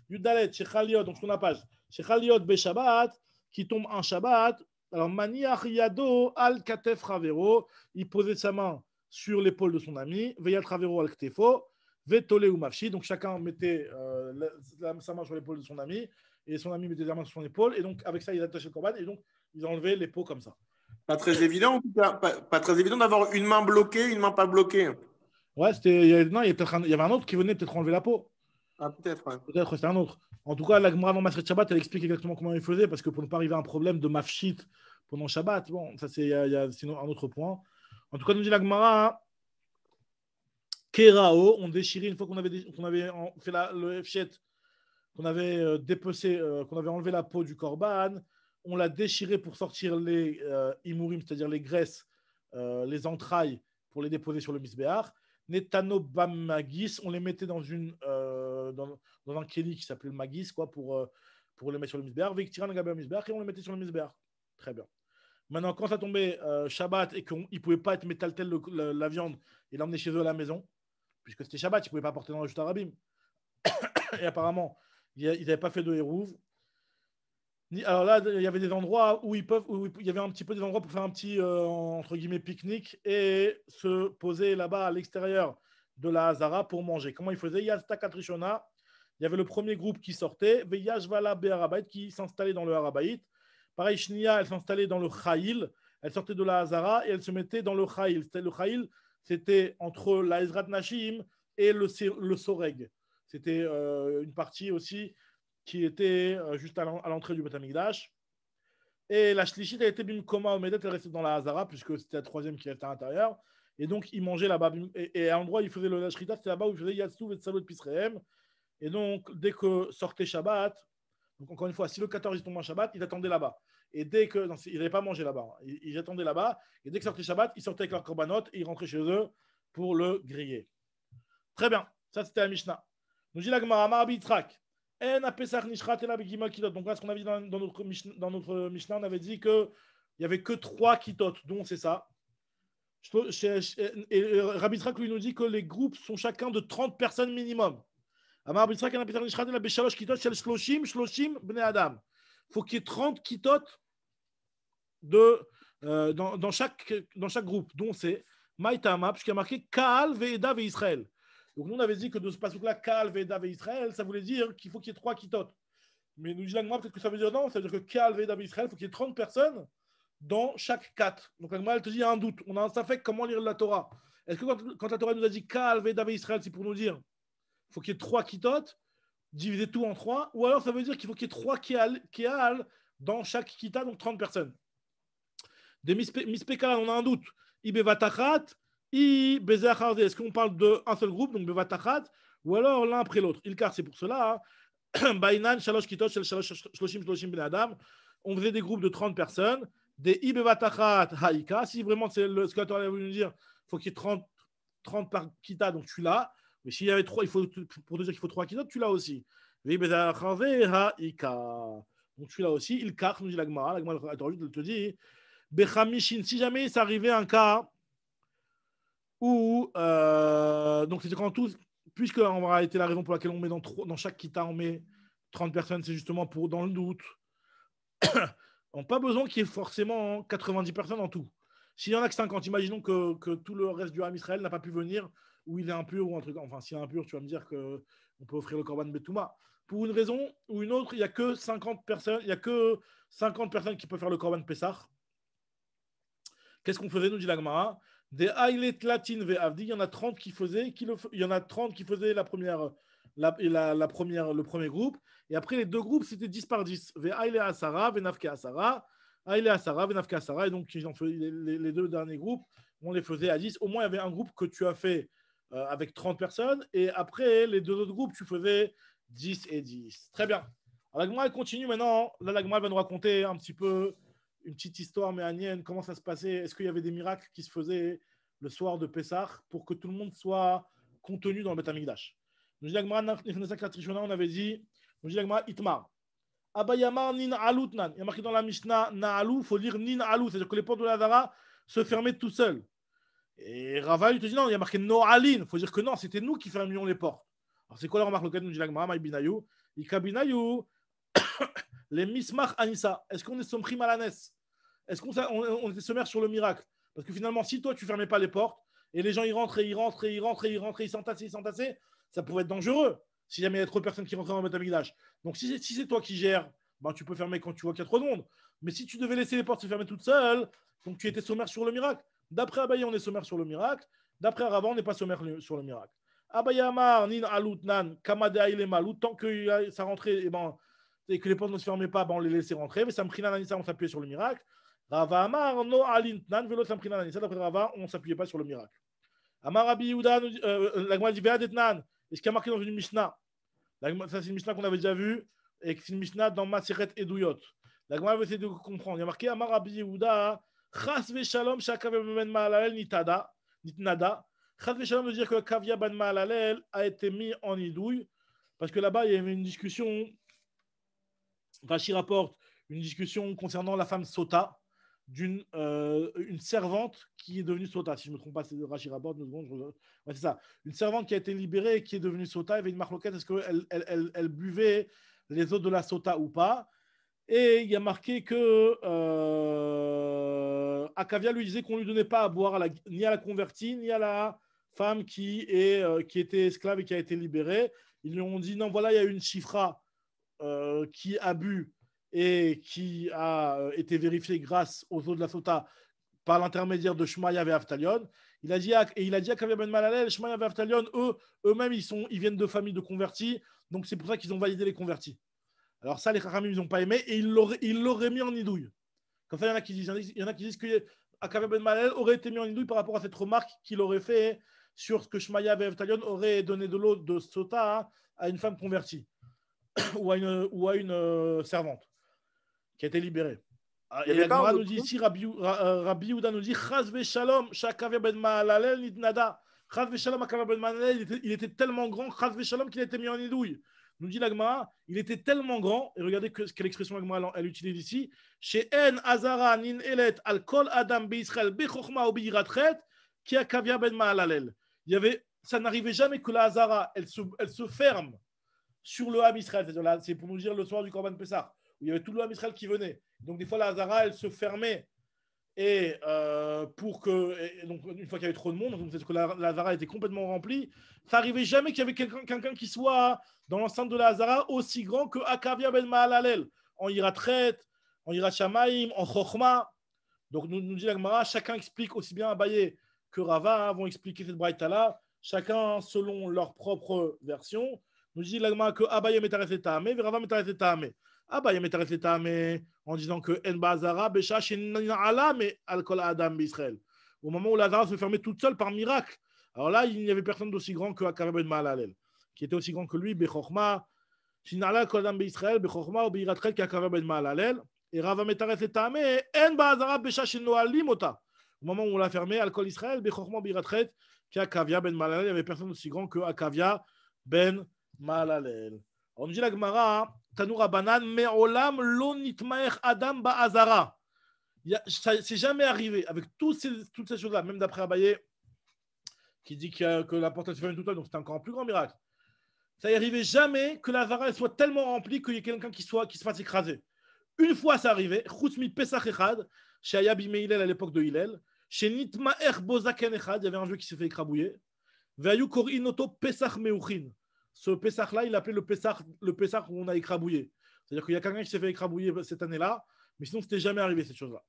S1: Yudalet, chez Khaliot, donc sur la page. Chez Khaliot Be Shabbat, qui tombe en Shabbat. Alors, Maniach Yado al katef Ravero. Il posait sa main sur l'épaule de son ami. Veyat Ravero al ktefo. Vetole ou Mafshi. Donc chacun mettait euh, sa main sur l'épaule de son ami et son ami mettait la main sur son épaule. Et donc avec ça, ils attachaient le corban et donc ils enlevaient les peaux comme ça. Pas très évident, pas, très évident d'avoir une main bloquée, une main pas bloquée. Ouais, c'était, il, y avait, non, il, y un, autre qui venait peut-être enlever la peau. Ah, peut-être. Ouais. Peut-être c'est un autre. En tout cas, la Gemara avant de Shabbat, elle explique exactement comment il faisait parce que pour ne pas arriver à un problème de mafshit pendant Shabbat, bon, ça c'est, y a, un autre point. En tout cas, nous dit la Kerao, on déchirait une fois qu'on avait, fait le Fchet, qu'on avait euh, dépecé, euh, qu'on avait enlevé la peau du Corban, on l'a déchiré pour sortir les euh, Imurim, c'est-à-dire les graisses, les entrailles, pour les déposer sur le Misbéar. Netanobamagis, on les mettait dans, une, dans, un kéli qui s'appelait le Magis, quoi, pour, pour les mettre sur le Misbéar. Vektiran Misbéar, et on les mettait sur le Misbéar. Très bien. Maintenant, quand ça tombait Shabbat et qu'on ne pouvait pas être métal tel la viande et l'emmener chez eux à la maison, puisque c'était Shabbat, ils ne pouvaient pas porter dans le arabim. *coughs* Et apparemment, ils n'avaient pas fait de Hérouv. Alors là, il y avait des endroits où ils peuvent, où il y avait un petit peu des endroits pour faire un petit euh, entre guillemets pique-nique et se poser là-bas à l'extérieur de la Hazara pour manger. Comment ils faisaient il y avait le premier groupe qui sortait, Veyashvala Be'arabait qui s'installait dans le arabait. Pareil, Shnia, elle s'installait dans le Khaïl, elle sortait de la Hazara et elle se mettait dans le Khaïl. C'était le Khaïl, c'était entre la Ezrat Nashim et le, Soreg. C'était euh, une partie aussi qui était euh, juste à l'entrée du Batamikdash. Et la Shlichit a été Bimkoma Omedet, elle restait dans la Hazara, puisque c'était la troisième qui était à l'intérieur. Et donc, ils mangeaient là-bas. Et, à un endroit ils faisaient le Shrita, c'était là-bas où ils faisaient Yatsouv et de Pisrehem. Et donc, dès que sortait Shabbat, donc encore une fois, si le 14 il tombe en Shabbat, ils attendaient là-bas. Et dès que. Non, ils pas mangé là-bas. Hein. Il attendait attendaient là-bas. Et dès que sortait Shabbat, ils sortaient avec leur corbanote et ils rentraient chez eux pour le griller. Très bien. Ça, c'était la Mishnah. Nous dit la Gemara, En Donc là, ce qu'on a dit dans, notre, Mishnah, on avait dit qu'il n'y avait que trois kitotes, dont c'est ça. Et euh, Rabbi Trak, lui nous dit que les groupes sont chacun de 30 personnes minimum. Il faut qu'il y ait 30 kitotes euh, dans, chaque, dans chaque groupe, dont c'est Maïtama, puisqu'il qui a marqué Kaal, Veda, Israël. Donc nous, on avait dit que de ce passage-là, Kaal, Veda, et Israël, ça voulait dire qu'il faut qu'il y ait trois kitot Mais nous disons, peut-être que ça veut dire non, ça veut dire que Kaal, Veda, Israël, il faut qu'il y ait 30 personnes dans chaque quatre. Donc l'agma, elle te dit, il y a un doute. On a un fait comment lire la Torah Est-ce que quand, la Torah nous a dit Kaal, Veda, Israël, c'est pour nous dire qu'il faut qu'il y ait trois kitot diviser tout en trois, ou alors ça veut dire qu'il faut qu'il y ait trois Kaal dans chaque kita, donc 30 personnes de Mispeka, on a un doute. Ibevatachat, Ibezachardi. Est-ce qu'on parle d'un seul groupe, donc Bevatachat, ou alors l'un après l'autre Il car c'est pour cela. Hein. *clears throat* Bainan, Shalosh Kitosh, Shloshim, Shloshim Ben Adam. On faisait des groupes de 30 personnes, des Ibevatachat, Haïka. Si vraiment c'est ce que tu as voulu nous dire, faut qu'il y ait 30, 30 par Kita, donc tu l'as. Mais s'il y avait 3, il faut, pour te dire qu'il faut 3 Kita, tu l'as aussi. Ibezachardi, Haïka. Donc tu l'as aussi. Il car, nous dit l'Agmara. L'Agmara, te dit. Bechamishin, si jamais il s'arrivait un cas où, euh, donc c'était quand tout, puisque on aura été la raison pour laquelle on met dans, chaque kita, on met 30 personnes, c'est justement pour dans le doute. *coughs* on n'a pas besoin qu'il y ait forcément 90 personnes en tout. S'il y en a que 50, imaginons que, tout le reste du Ham Israël n'a pas pu venir, ou il est impur, ou un truc. Enfin, s'il est impur, tu vas me dire que on peut offrir le Korban Betouma. Pour une raison ou une autre, il n'y a que 50 personnes, il y a que 50 personnes qui peuvent faire le Korban Pessah. Qu'est-ce qu'on faisait, nous dit l'Agmara Des highlights Latin ve'avdi, il y en a 30 qui faisaient, le, il y en a 30 qui faisaient la première, la, la, première, le premier groupe. Et après, les deux groupes, c'était 10 par 10. Ve'aile asara, ve'nafke asara, aile asara, ve'nafke asara. Et donc, ils ont les, deux derniers groupes, on les faisait à 10. Au moins, il y avait un groupe que tu as fait euh, avec 30 personnes. Et après, les deux autres groupes, tu faisais 10 et 10. Très bien. Alors, continue maintenant. Hein. Là, va nous raconter un petit peu une petite histoire méhanienne, comment ça se passait, est-ce qu'il y avait des miracles qui se faisaient le soir de Pessah pour que tout le monde soit contenu dans le Betamigdash. Nous on avait dit, nous Itmar. Abayamar nin alutnan. Il y a marqué dans la Mishnah na'alu, il faut lire nin alu, c'est-à-dire que les portes de la Dara se fermaient tout seuls. Et Rava, il te dit non, il y a marqué no il faut dire que non, c'était nous qui fermions les portes. Alors c'est quoi la remarque lequel nous dit l'Agmara, Maïbinayu les Mismach Anissa, est-ce qu'on est la malanes Est-ce qu'on on, sommaire sur le miracle Parce que finalement, si toi, tu fermais pas les portes, et les gens, ils rentrent et ils rentrent et ils rentrent et ils rentrent et ils s'entassaient, ils s'entassaient, ça pouvait être dangereux si jamais il y a trop de personnes qui rentrent dans le village. Donc si c'est toi qui gères, ben, tu peux fermer quand tu vois qu'il y a trop de monde. Mais si tu devais laisser les portes se fermer toutes seules, donc tu étais sommaire sur le miracle. D'après Abaye, on est sommaire sur le miracle. D'après Aravan, on n'est pas sommaire sur le miracle. Abaye Nin Nan, tant que ça rentrait, et eh ben, et que les portes ne se fermaient pas, ben on les laissait rentrer. Mais Samkhina Anissa, on s'appuyait sur le miracle. Rava Amar, no Alintnan, velo Samkhina Anissa, D'après Rava, on ne s'appuyait pas sur le miracle. Amar Abiyouda, Yehuda, euh, euh, la dit Ve'adetnan. Et ce y a marqué dans une Mishnah, ça c'est une Mishnah qu'on avait déjà vue, et c'est une Mishnah dans Maseret Edouyot. La Gemara veut essayer de comprendre. Il y a marqué Amar Abiyouda, Yehuda, Chas ve'shalom shakav ben, ben Maalalel nitada, nitnada. Chas ve'shalom veut dire que Kavia ben Maalalel a été mis en idouille, parce que là-bas il y avait une discussion Rachi rapporte une discussion concernant la femme Sota, d'une euh, une servante qui est devenue sota, si je ne me trompe pas, c'est Rachid c'est ça. Une servante qui a été libérée et qui est devenue sota, il y avait une loquette est-ce qu'elle elle, buvait les eaux de la sota ou pas Et il y a marqué que euh, Akavia lui disait qu'on ne lui donnait pas à boire ni à la convertie, ni à la femme qui, euh, qui était esclave et qui a été libérée. Ils lui ont dit, non, voilà, il y a une chifra euh, qui a bu et qui a euh, été vérifié grâce aux eaux de la Sota par l'intermédiaire de Shmaïa et Il a dit à, et il a dit à Kavya Ben Malalel, eh, Shmaïa et eux, eux-mêmes, ils, ils viennent de familles de convertis, donc c'est pour ça qu'ils ont validé les convertis. Alors ça, les Khachamim, ils n'ont pas aimé et ils l'auraient, mis en idouille. Comme il y en a qui disent, il y en a qui disent que Ben Malalel aurait été mis en idouille par rapport à cette remarque qu'il aurait fait sur ce que Shmaïa et Aftalion auraient donné de l'eau de Sota à une femme convertie. *coughs* ou à une, ou à une euh, servante qui a été libérée. Ah, et Gmara euh, nous dit ici, Rabbi, Rabbi nous dit, Shalom, ben Maalalel nidnada. Shalom, ben Maalalel, il était tellement grand, Shalom, qu'il a été mis en idouille. Nous dit l'Agmara, il était tellement grand, et regardez que, quelle expression l'Agmara elle, utilise ici, chez En Azara Nin Elet, Al Kol Adam Beisrael, Bechokma Obiratret, Kiakavya ben Maalalel. Il y avait, ça n'arrivait jamais que la Azara, elle se, elle se ferme sur le Ham Israël. C'est pour nous dire le soir du Corban Pessah, où il y avait tout le Ham Israël qui venait. Donc des fois, la Hazara, elle se fermait. Et euh, pour que, donc une fois qu'il y avait trop de monde, que la, Hazara était complètement remplie, ça n'arrivait jamais qu'il y avait quelqu'un qui soit dans l'enceinte de la Hazara aussi grand que Akavia Ben Mahalalel, en Iratret, en Irachamaïm, en Chochma. Donc nous, nous dit la chacun explique aussi bien Abaye que Rava hein, vont expliquer cette braïta là, chacun selon leur propre version. Nous dit l'agma que Abaye Metareset Tamé, Virava Metareset Tamé. Abaye Metareset Tamé, en disant que En Bazara, Na'ala mais al Alkol Adam Israël. Au moment où la se fermait toute seule par miracle. Alors là, il n'y avait personne d'aussi grand que Akarab Ben Malalel, qui était aussi grand que lui, Bechorma, Shinala Kodam Israël, Bechorma, qui Kakarab Ben Malalel. Et Rava Metareset Tamé, En Bazara, Besha, Shinoalim Au moment où on l'a fermé, Alkol Israël, Bechorma, qui Kakavia Ben Malalel, il n'y avait personne d'aussi grand que Akavia Ben Malalel. On dit la Gemara, Tanoura Banan, mais Olam nitmaech Adam Ba'azara. C'est jamais arrivé avec toutes ces, toutes ces choses-là, même d'après Abaye, qui dit que, que la porte est fermée tout donc c'est encore un plus grand miracle. Ça n'est arrivé jamais que la Zara soit tellement remplie qu'il y ait quelqu'un qui, soit, qui se fasse écraser. Une fois, ça arrivait, Chutzmi Pesach Echad, chez Ayabi Meilel à l'époque de Hillel, chez bozak Erbozaken Echad, il y avait un vieux qui s'est fait écrabouiller. Veayu Inoto Pesach Meuchin ce Pessah-là, il l'appelait le Pessah, le où on a écrabouillé. C'est-à-dire qu'il y a quelqu'un qui s'est fait écrabouiller cette année-là, mais sinon, n'était jamais arrivé cette chose-là.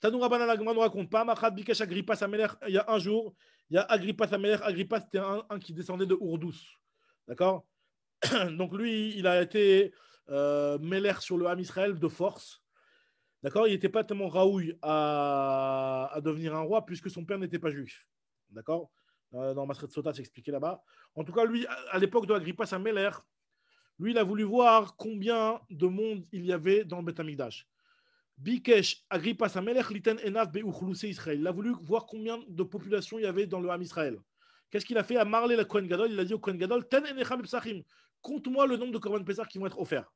S1: Tanoura Banalagma ne raconte pas. Machad Bikesh Agrippa Sameler, il y a un jour, il y a Agrippa Sameler. Agrippa, c'était un, qui descendait de Ourdous. D'accord *coughs* Donc lui, il a été euh, sur le Ham Israël de force. D'accord Il n'était pas tellement raouille à, devenir un roi puisque son père n'était pas juif. D'accord euh, dans, ma Sota, c'est expliqué là-bas. En tout cas, lui, à l'époque de Agrippa, Sameler, Lui, il a voulu voir combien de monde il y avait dans le Betamigdash. Bikesh, Agrippa, Samelech, Liten, Enaf, Israël. Il a voulu voir combien de population il y avait dans le Ham Israël. Qu'est-ce qu'il a fait à Marley, la Kohen Gadol Il a dit au Kohen Gadol, Ten Enecham Psachim, compte-moi le nombre de Korban Pesach qui vont être offerts.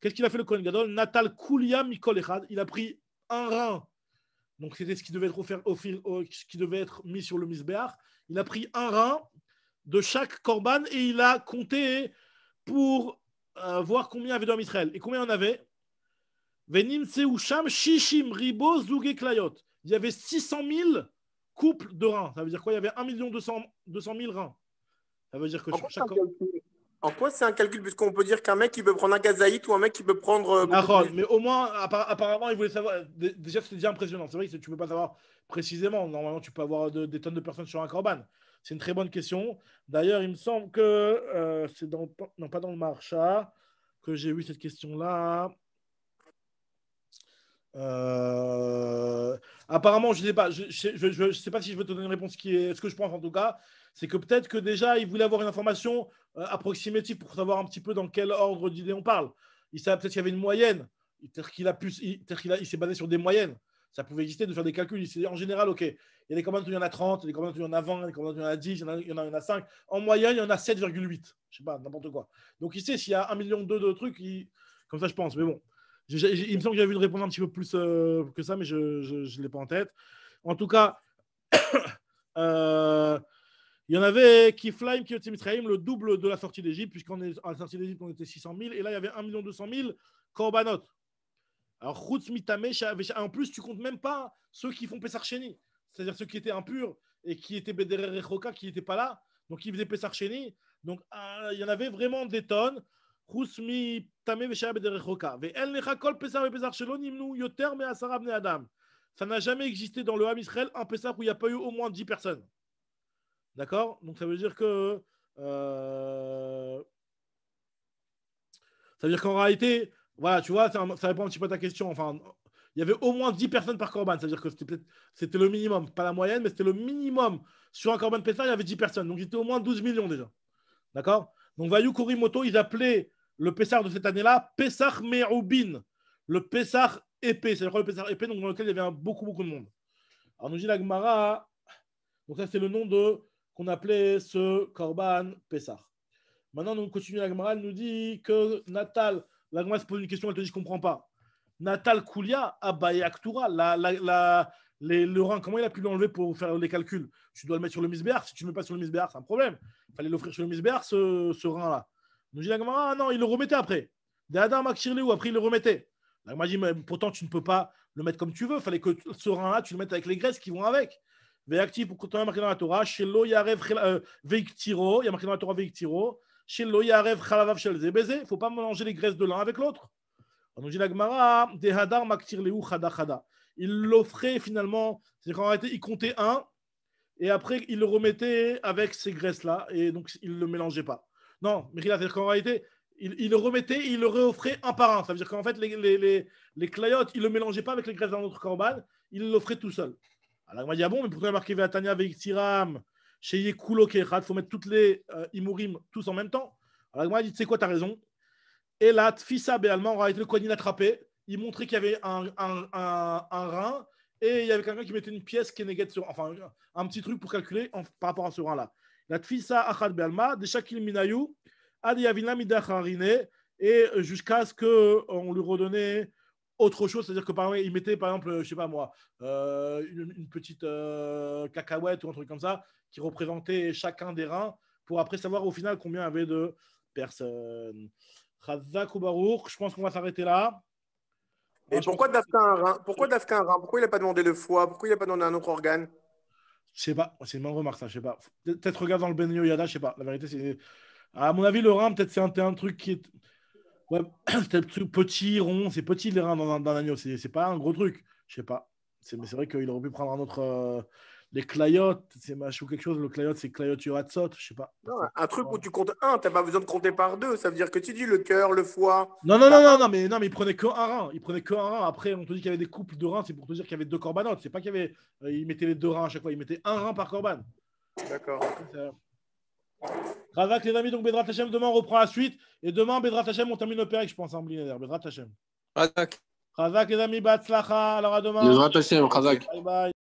S1: Qu'est-ce qu'il a fait le Kohen Gadol Natal Koulia Mikol Il a pris un rein donc c'était ce qui devait être offert, au fil, ce qui devait être mis sur le misbéar. Il a pris un rein de chaque corban et il a compté pour euh, voir combien il y avait dans Israël et combien il y en avait. Shishim Ribo Klayot. Il y avait 600 000 couples de reins. Ça veut dire quoi Il y avait 1 200 000 reins. Ça veut dire que sur chaque. corban…
S2: En quoi c'est un calcul Puisqu'on peut dire qu'un mec il peut prendre un gazaït ou un mec
S1: qui peut prendre. Euh, mais au moins, apparemment, il voulait savoir. Déjà, c'était déjà impressionnant. C'est vrai que tu ne peux pas savoir précisément. Normalement, tu peux avoir des tonnes de personnes sur un corban. C'est une très bonne question. D'ailleurs, il me semble que euh, c'est dans. Non, pas dans le Marcha que j'ai eu cette question-là. Euh, apparemment, je ne sais pas. Je, je, sais pas si je vais te donner une réponse qui est ce que je pense en tout cas. C'est que peut-être que déjà, il voulait avoir une information euh, approximative pour savoir un petit peu dans quel ordre d'idées on parle. Il savait peut-être qu'il y avait une moyenne. Peut-être qu'il a pu, il, s'est basé sur des moyennes. Ça pouvait exister de faire des calculs. en général, OK, il y a des commandes où il y en a 30, il y des commandes il y en a 20, il y des commandes il y en a 10, il y en a, en 5. En moyenne, il y en a 7,8. Je sais pas, n'importe quoi. Donc il sait s'il y a 1,2 million de trucs, comme ça, je pense. Mais bon, il me semble que j'avais vu de répondre un petit peu plus euh, que ça, mais je ne l'ai pas en tête. En tout cas, *coughs* euh, il y en avait qui flament, qui le double de la sortie d'Égypte, puisqu'on est à la sortie d'Égypte, on était 600 000, et là, il y avait 1 200 000 korbanot. Alors, en plus, tu comptes même pas ceux qui font Pessar c'est-à-dire ceux qui étaient impurs et qui étaient Bederer et qui n'étaient pas là, donc ils faisaient Pessar Donc, euh, il y en avait vraiment des tonnes. Ça n'a jamais existé dans le Ham Israël un Pessah où il n'y a pas eu au moins 10 personnes. D'accord Donc ça veut dire que. Euh, ça veut dire qu'en réalité, voilà, tu vois, ça, répond un petit peu à ta question. Enfin, il y avait au moins 10 personnes par Corban. c'est à dire que c'était le minimum. Pas la moyenne, mais c'était le minimum. Sur un Corban Pessah, il y avait 10 personnes. Donc ils était au moins 12 millions déjà. D'accord Donc Vayu Kurimoto ils appelaient le Pessar de cette année-là, Pessar Meroubine. le Pessar épais. C'est le Pessar épais donc, dans lequel il y avait beaucoup, beaucoup de monde. Alors, nous dit l'Agmara, donc ça, c'est le nom de qu'on appelait ce Corban Pessar. Maintenant, nous continuons l'Agmara, elle nous dit que Natal, l'Agmara se pose une question, elle te dit, je ne comprends pas. Natal Koulia, Abayaktura, la, le rein, comment il a pu l'enlever pour faire les calculs Tu dois le mettre sur le misbéar. Si tu ne le mets pas sur le misbéar, c'est un problème. Il fallait l'offrir sur le misbéar, ce, ce rein-là. Nous dit la Gemara, ah non, il le remettait après. Des Adam ou après il le remettait. La Gemara dit, mais pourtant tu ne peux pas le mettre comme tu veux, fallait que ce rein-là, tu le mettes avec les graisses qui vont avec. Ve'aktiv, pour continuer marqué dans la Torah, chez yarev euh, veiktiro, il y a marqué dans la Torah veiktiro, chez yarev chalavav shel zebeze, il ne faut pas mélanger les graisses de l'un avec l'autre. On nous dit la Gemara, des hadar maktir ou Khada. Il l'offrait finalement, c'est-à-dire qu'en réalité, il comptait un, et après, il le remettait avec ces graisses-là, et donc il ne le mélangeait pas. Non, mais c'est-à-dire qu'en réalité, il, le remettait il le réoffrait un par un. Ça veut dire qu'en fait, les, les, clayotes, il ne le mélangeait pas avec les graisses dans autre corban, il l'offrait tout seul. Alors, il m'a dit, ah bon, mais pourquoi il a marqué Vatania, avec Tiram chez Il faut mettre toutes les euh, Imurim tous en même temps. Alors, il m'a dit, tu sais quoi, as raison. Et là, Tfissa Béalma, on a été le attrapé. Il montrait qu'il y avait un, rein et il y avait quelqu'un qui mettait une pièce qui est sur, enfin, un petit truc pour calculer en, par rapport à ce rein-là. La Tfisa Achad Belma, de Shakil Minayou, et jusqu'à ce qu'on lui redonnait autre chose, c'est-à-dire que par exemple, il mettait par exemple, je sais pas moi, euh, une, petite euh, cacahuète ou un truc comme ça qui représentait chacun des reins pour après savoir au final combien il y avait de personnes. Khazak je pense qu'on va s'arrêter là. Et
S2: pourquoi Dafka un Pourquoi un rein Pourquoi il n'a pas demandé le foie Pourquoi il n'a pas demandé un autre organe
S1: je sais pas, c'est une remarque ça, je sais pas. Peut-être regarde dans le Benio Yada, je sais pas. La vérité, c'est. À mon avis, le rein, peut-être c'est un, truc qui est. Ouais, c'est un truc petit, rond, c'est petit les reins dans, dans, dans l'agneau, c'est pas un gros truc, je sais pas. Mais c'est vrai qu'il aurait pu prendre un autre. Euh, les clayotes, c'est machin ou quelque chose, le clayot, c'est clayot yuratzot, je sais pas.
S2: Non, un truc où tu comptes un, t'as pas besoin de compter par deux, ça veut dire que tu dis le cœur, le foie.
S1: Non, non, non, non, non, mais, non, mais il prenait que un rein, il prenait que un rein. Après, on te dit qu'il y avait des couples de reins, c'est pour te dire qu'il y avait deux corbanotes, c'est pas qu'il y avait. Euh, il mettait les deux reins à chaque fois, il mettait un rein par corban. D'accord. Razak, les amis, donc Bedrat Hachem, demain on reprend la suite. Et demain, Bedrat Hachem, on termine le je pense, en hein, Blinéder. Bedrat Hachem. Razak, les amis, Batzlacha. Alors à demain. Bedrat Hachem, Bye bye.